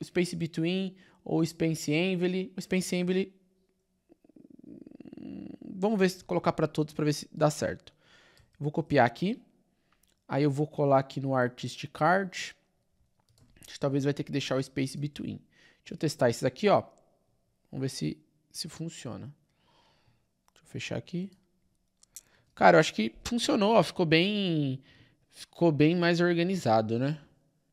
A: space between ou space envelope, o space envelope hum, vamos ver se colocar para todos para ver se dá certo. Vou copiar aqui. Aí eu vou colar aqui no artist card. A gente talvez vai ter que deixar o Space Between. Deixa eu testar esses aqui, ó. Vamos ver se, se funciona. Deixa eu fechar aqui. Cara, eu acho que funcionou, ó. Ficou bem... Ficou bem mais organizado, né?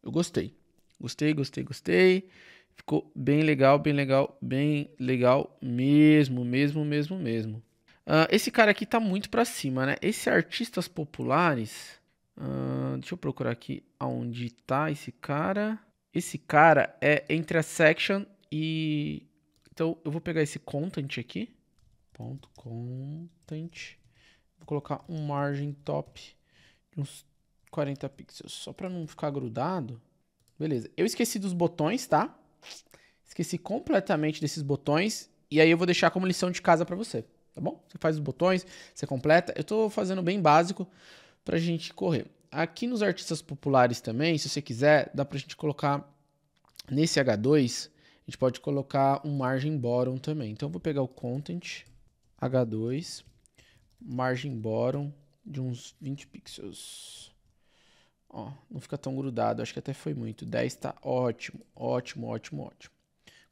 A: Eu gostei. Gostei, gostei, gostei. Ficou bem legal, bem legal, bem legal mesmo, mesmo, mesmo, mesmo. Uh, esse cara aqui tá muito para cima, né? Esse artistas populares. Uh, deixa eu procurar aqui aonde tá esse cara. Esse cara é entre a section e. Então eu vou pegar esse content aqui. Ponto content. Vou colocar um margin top de uns 40 pixels. Só para não ficar grudado. Beleza. Eu esqueci dos botões, tá? Esqueci completamente desses botões. E aí eu vou deixar como lição de casa para você tá bom? Você faz os botões, você completa. Eu estou fazendo bem básico para a gente correr. Aqui nos artistas populares também, se você quiser, dá para a gente colocar nesse H2, a gente pode colocar um margem bottom também. Então eu vou pegar o content H2, margem bottom de uns 20 pixels. Ó, não fica tão grudado, acho que até foi muito. 10 tá ótimo, ótimo, ótimo, ótimo.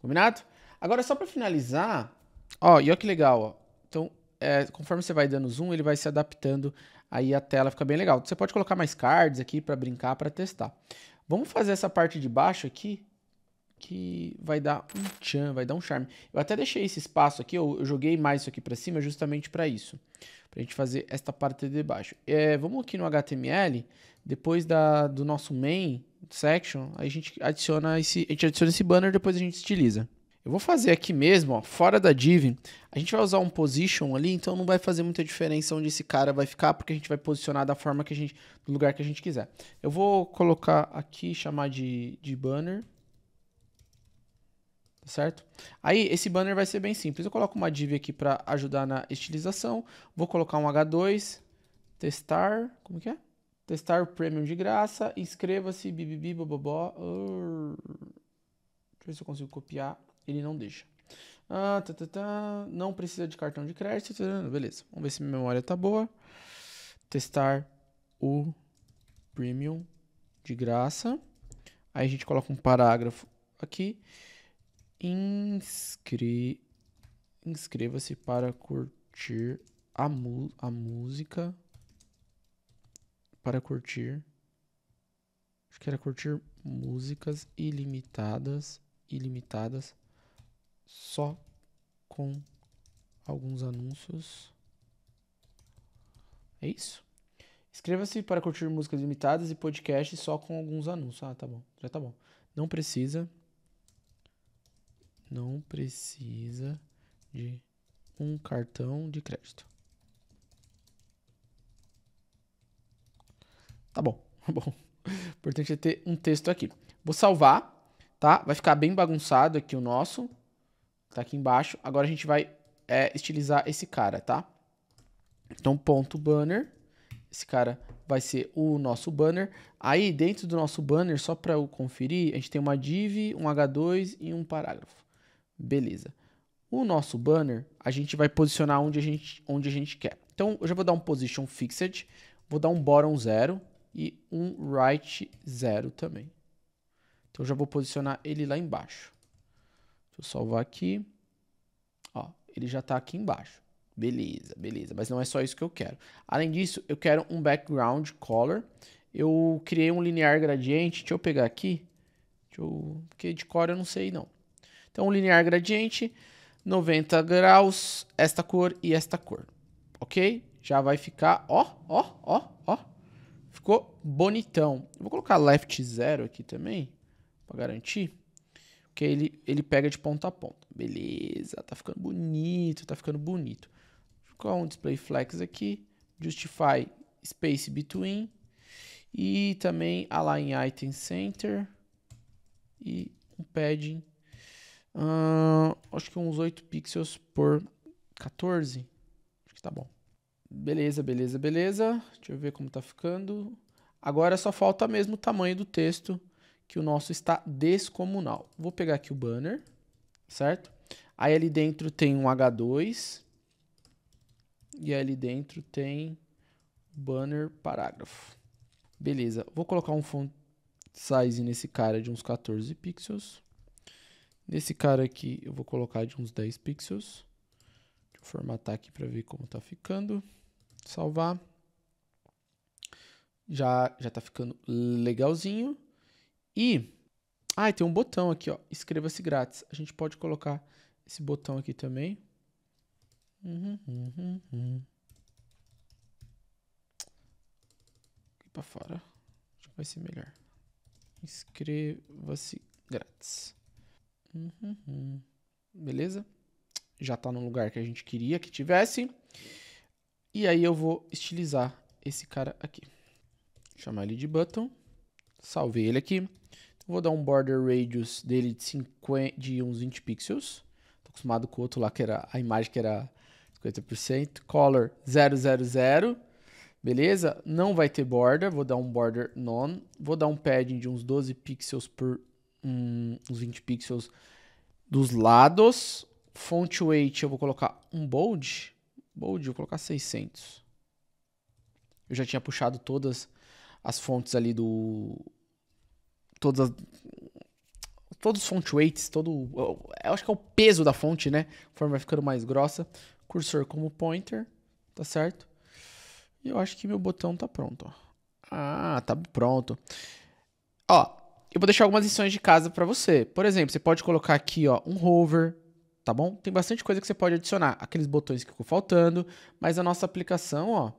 A: Combinado? Agora só para finalizar, ó, e olha que legal, ó. Então, é, conforme você vai dando zoom, ele vai se adaptando aí a tela fica bem legal. Você pode colocar mais cards aqui para brincar, para testar. Vamos fazer essa parte de baixo aqui, que vai dar um tchan, vai dar um charme. Eu até deixei esse espaço aqui, eu, eu joguei mais isso aqui para cima justamente para isso. Para a gente fazer esta parte de baixo. É, vamos aqui no HTML, depois da, do nosso main section, a gente adiciona esse, a gente adiciona esse banner, depois a gente estiliza. Eu vou fazer aqui mesmo, ó, fora da div, a gente vai usar um position ali, então não vai fazer muita diferença onde esse cara vai ficar, porque a gente vai posicionar da forma que a gente, do lugar que a gente quiser. Eu vou colocar aqui, chamar de, de banner, tá certo? Aí esse banner vai ser bem simples, eu coloco uma div aqui para ajudar na estilização, vou colocar um H2, testar, como que é? Testar o premium de graça, inscreva-se, bibibi, bobobó, uh, deixa eu ver se eu consigo copiar ele não deixa. Ah, tá, tá, tá. Não precisa de cartão de crédito. Tá, tá, tá, beleza. Vamos ver se minha memória tá boa. Testar o premium de graça. Aí a gente coloca um parágrafo aqui. Inscri... Inscreva-se para curtir a, mu a música. Para curtir. Acho que era curtir músicas ilimitadas. Ilimitadas só com alguns anúncios. É isso? Inscreva-se para curtir músicas limitadas e podcasts só com alguns anúncios. Ah, tá bom. Já tá bom. Não precisa. Não precisa de um cartão de crédito. Tá bom, tá bom. O importante é ter um texto aqui. Vou salvar, tá? Vai ficar bem bagunçado aqui o nosso. Tá aqui embaixo. Agora a gente vai é, estilizar esse cara, tá? Então, ponto banner. Esse cara vai ser o nosso banner. Aí, dentro do nosso banner, só para eu conferir, a gente tem uma div, um H2 e um parágrafo. Beleza. O nosso banner, a gente vai posicionar onde a gente, onde a gente quer. Então, eu já vou dar um position fixed, vou dar um bottom 0 e um right 0 também. Então, eu já vou posicionar ele lá embaixo. Deixa eu salvar aqui. Ó, ele já está aqui embaixo. Beleza, beleza. Mas não é só isso que eu quero. Além disso, eu quero um background color. Eu criei um linear gradiente. Deixa eu pegar aqui. Deixa eu... Porque de cor eu não sei, não. Então, linear gradiente, 90 graus, esta cor e esta cor. Ok? Já vai ficar, ó, ó, ó, ó. Ficou bonitão. vou colocar left zero aqui também, para garantir que ele, ele pega de ponta a ponta. Beleza, tá ficando bonito, tá ficando bonito. Com um display flex aqui, justify space between e também align item center e um padding. acho que uns 8 pixels por 14. Acho que tá bom. Beleza, beleza, beleza. Deixa eu ver como tá ficando. Agora só falta mesmo o tamanho do texto que o nosso está descomunal. Vou pegar aqui o banner, certo? Aí ali dentro tem um H2 e ali dentro tem banner parágrafo. Beleza, vou colocar um font size nesse cara de uns 14 pixels. Nesse cara aqui eu vou colocar de uns 10 pixels. Deixa eu formatar aqui para ver como está ficando. Salvar. Já já tá ficando legalzinho. E. Ah, e tem um botão aqui, ó. Inscreva-se grátis. A gente pode colocar esse botão aqui também. Uhum, uhum, uhum. Aqui pra fora. Acho que vai ser melhor. Inscreva-se grátis. Uhum, uhum. Beleza? Já tá no lugar que a gente queria que tivesse. E aí eu vou estilizar esse cara aqui. Chamar ele de button. Salvei ele aqui. Então, vou dar um border radius dele de, 50, de uns 20 pixels. Estou acostumado com o outro lá, que era a imagem que era 50%. Color 000. Beleza? Não vai ter border. Vou dar um border none. Vou dar um padding de uns 12 pixels por hum, uns 20 pixels dos lados. Font weight eu vou colocar um bold. Bold, eu vou colocar 600. Eu já tinha puxado todas as fontes ali do. Todas as, todos os font weights, todo. Eu acho que é o peso da fonte, né? forma vai ficando mais grossa. Cursor como pointer, tá certo? E eu acho que meu botão tá pronto, ó. Ah, tá pronto. Ó, eu vou deixar algumas lições de casa para você. Por exemplo, você pode colocar aqui, ó, um hover, tá bom? Tem bastante coisa que você pode adicionar. Aqueles botões que ficou faltando, mas a nossa aplicação, ó,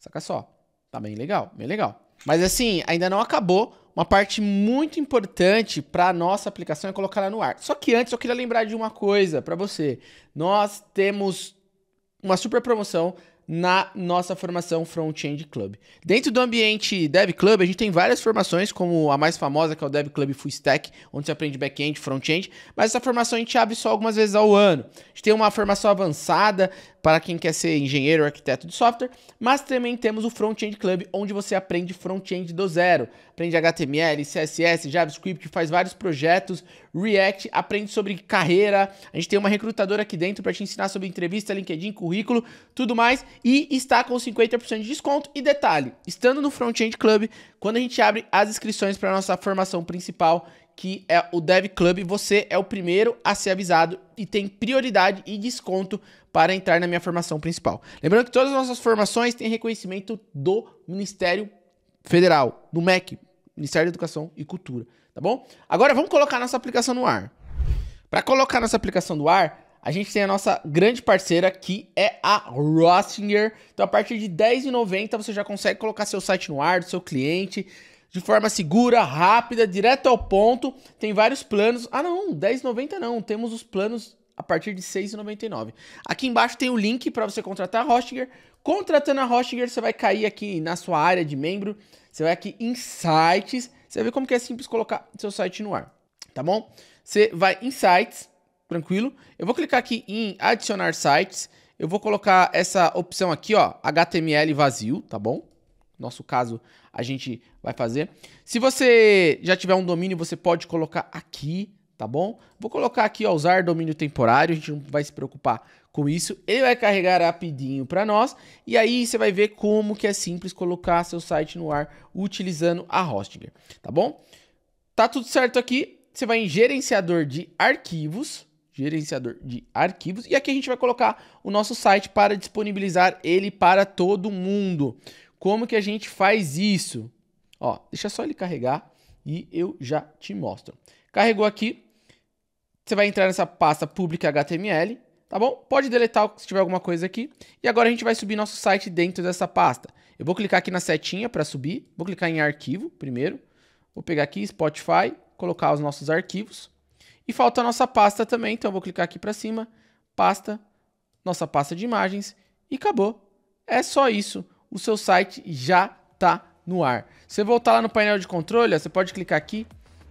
A: saca só, Tá bem legal, bem legal. Mas assim, ainda não acabou. Uma parte muito importante para nossa aplicação é colocar ela no ar. Só que antes eu queria lembrar de uma coisa para você. Nós temos uma super promoção na nossa formação Front-End Club. Dentro do ambiente Dev Club, a gente tem várias formações, como a mais famosa, que é o Dev Club Full Stack, onde você aprende back-end, front-end, mas essa formação a gente abre só algumas vezes ao ano. A gente tem uma formação avançada para quem quer ser engenheiro ou arquiteto de software, mas também temos o Front-End Club, onde você aprende front-end do zero aprende HTML, CSS, JavaScript, faz vários projetos, React, aprende sobre carreira. A gente tem uma recrutadora aqui dentro para te ensinar sobre entrevista, LinkedIn, currículo, tudo mais. E está com 50% de desconto. E detalhe, estando no Frontend Club, quando a gente abre as inscrições para nossa formação principal, que é o Dev Club, você é o primeiro a ser avisado e tem prioridade e desconto para entrar na minha formação principal. Lembrando que todas as nossas formações têm reconhecimento do Ministério Federal, do MEC, Ministério da Educação e Cultura, tá bom? Agora vamos colocar nossa aplicação no ar. Para colocar nossa aplicação no ar, a gente tem a nossa grande parceira que é a Rossinger. Então a partir de R$10,90 você já consegue colocar seu site no ar do seu cliente de forma segura, rápida, direto ao ponto. Tem vários planos. Ah, não, 10,90 não. Temos os planos a partir de 6,99. Aqui embaixo tem o link para você contratar a Hostinger. Contratando a Hostinger, você vai cair aqui na sua área de membro. Você vai aqui em sites, você vai ver como que é simples colocar seu site no ar, tá bom? Você vai em sites, tranquilo. Eu vou clicar aqui em adicionar sites. Eu vou colocar essa opção aqui, ó, HTML vazio, tá bom? Nosso caso, a gente vai fazer. Se você já tiver um domínio, você pode colocar aqui, tá bom? Vou colocar aqui, ó, usar domínio temporário. A gente não vai se preocupar com isso. Ele vai carregar rapidinho para nós e aí você vai ver como que é simples colocar seu site no ar utilizando a Hostinger, tá bom? Tá tudo certo aqui. Você vai em gerenciador de arquivos, gerenciador de arquivos e aqui a gente vai colocar o nosso site para disponibilizar ele para todo mundo. Como que a gente faz isso? Ó, deixa só ele carregar e eu já te mostro. Carregou aqui, você vai entrar nessa pasta pública HTML, tá bom? Pode deletar se tiver alguma coisa aqui. E agora a gente vai subir nosso site dentro dessa pasta. Eu vou clicar aqui na setinha para subir, vou clicar em arquivo primeiro, vou pegar aqui Spotify, colocar os nossos arquivos. E falta a nossa pasta também, então eu vou clicar aqui para cima, pasta, nossa pasta de imagens e acabou. É só isso, o seu site já está no ar. Você voltar lá no painel de controle, você pode clicar aqui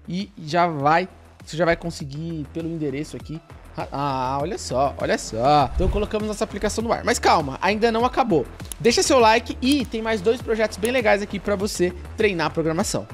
A: e já vai, você já vai conseguir pelo endereço aqui ah, ah, olha só, olha só. Então colocamos nossa aplicação no ar. Mas calma, ainda não acabou. Deixa seu like e tem mais dois projetos bem legais aqui para você treinar a programação.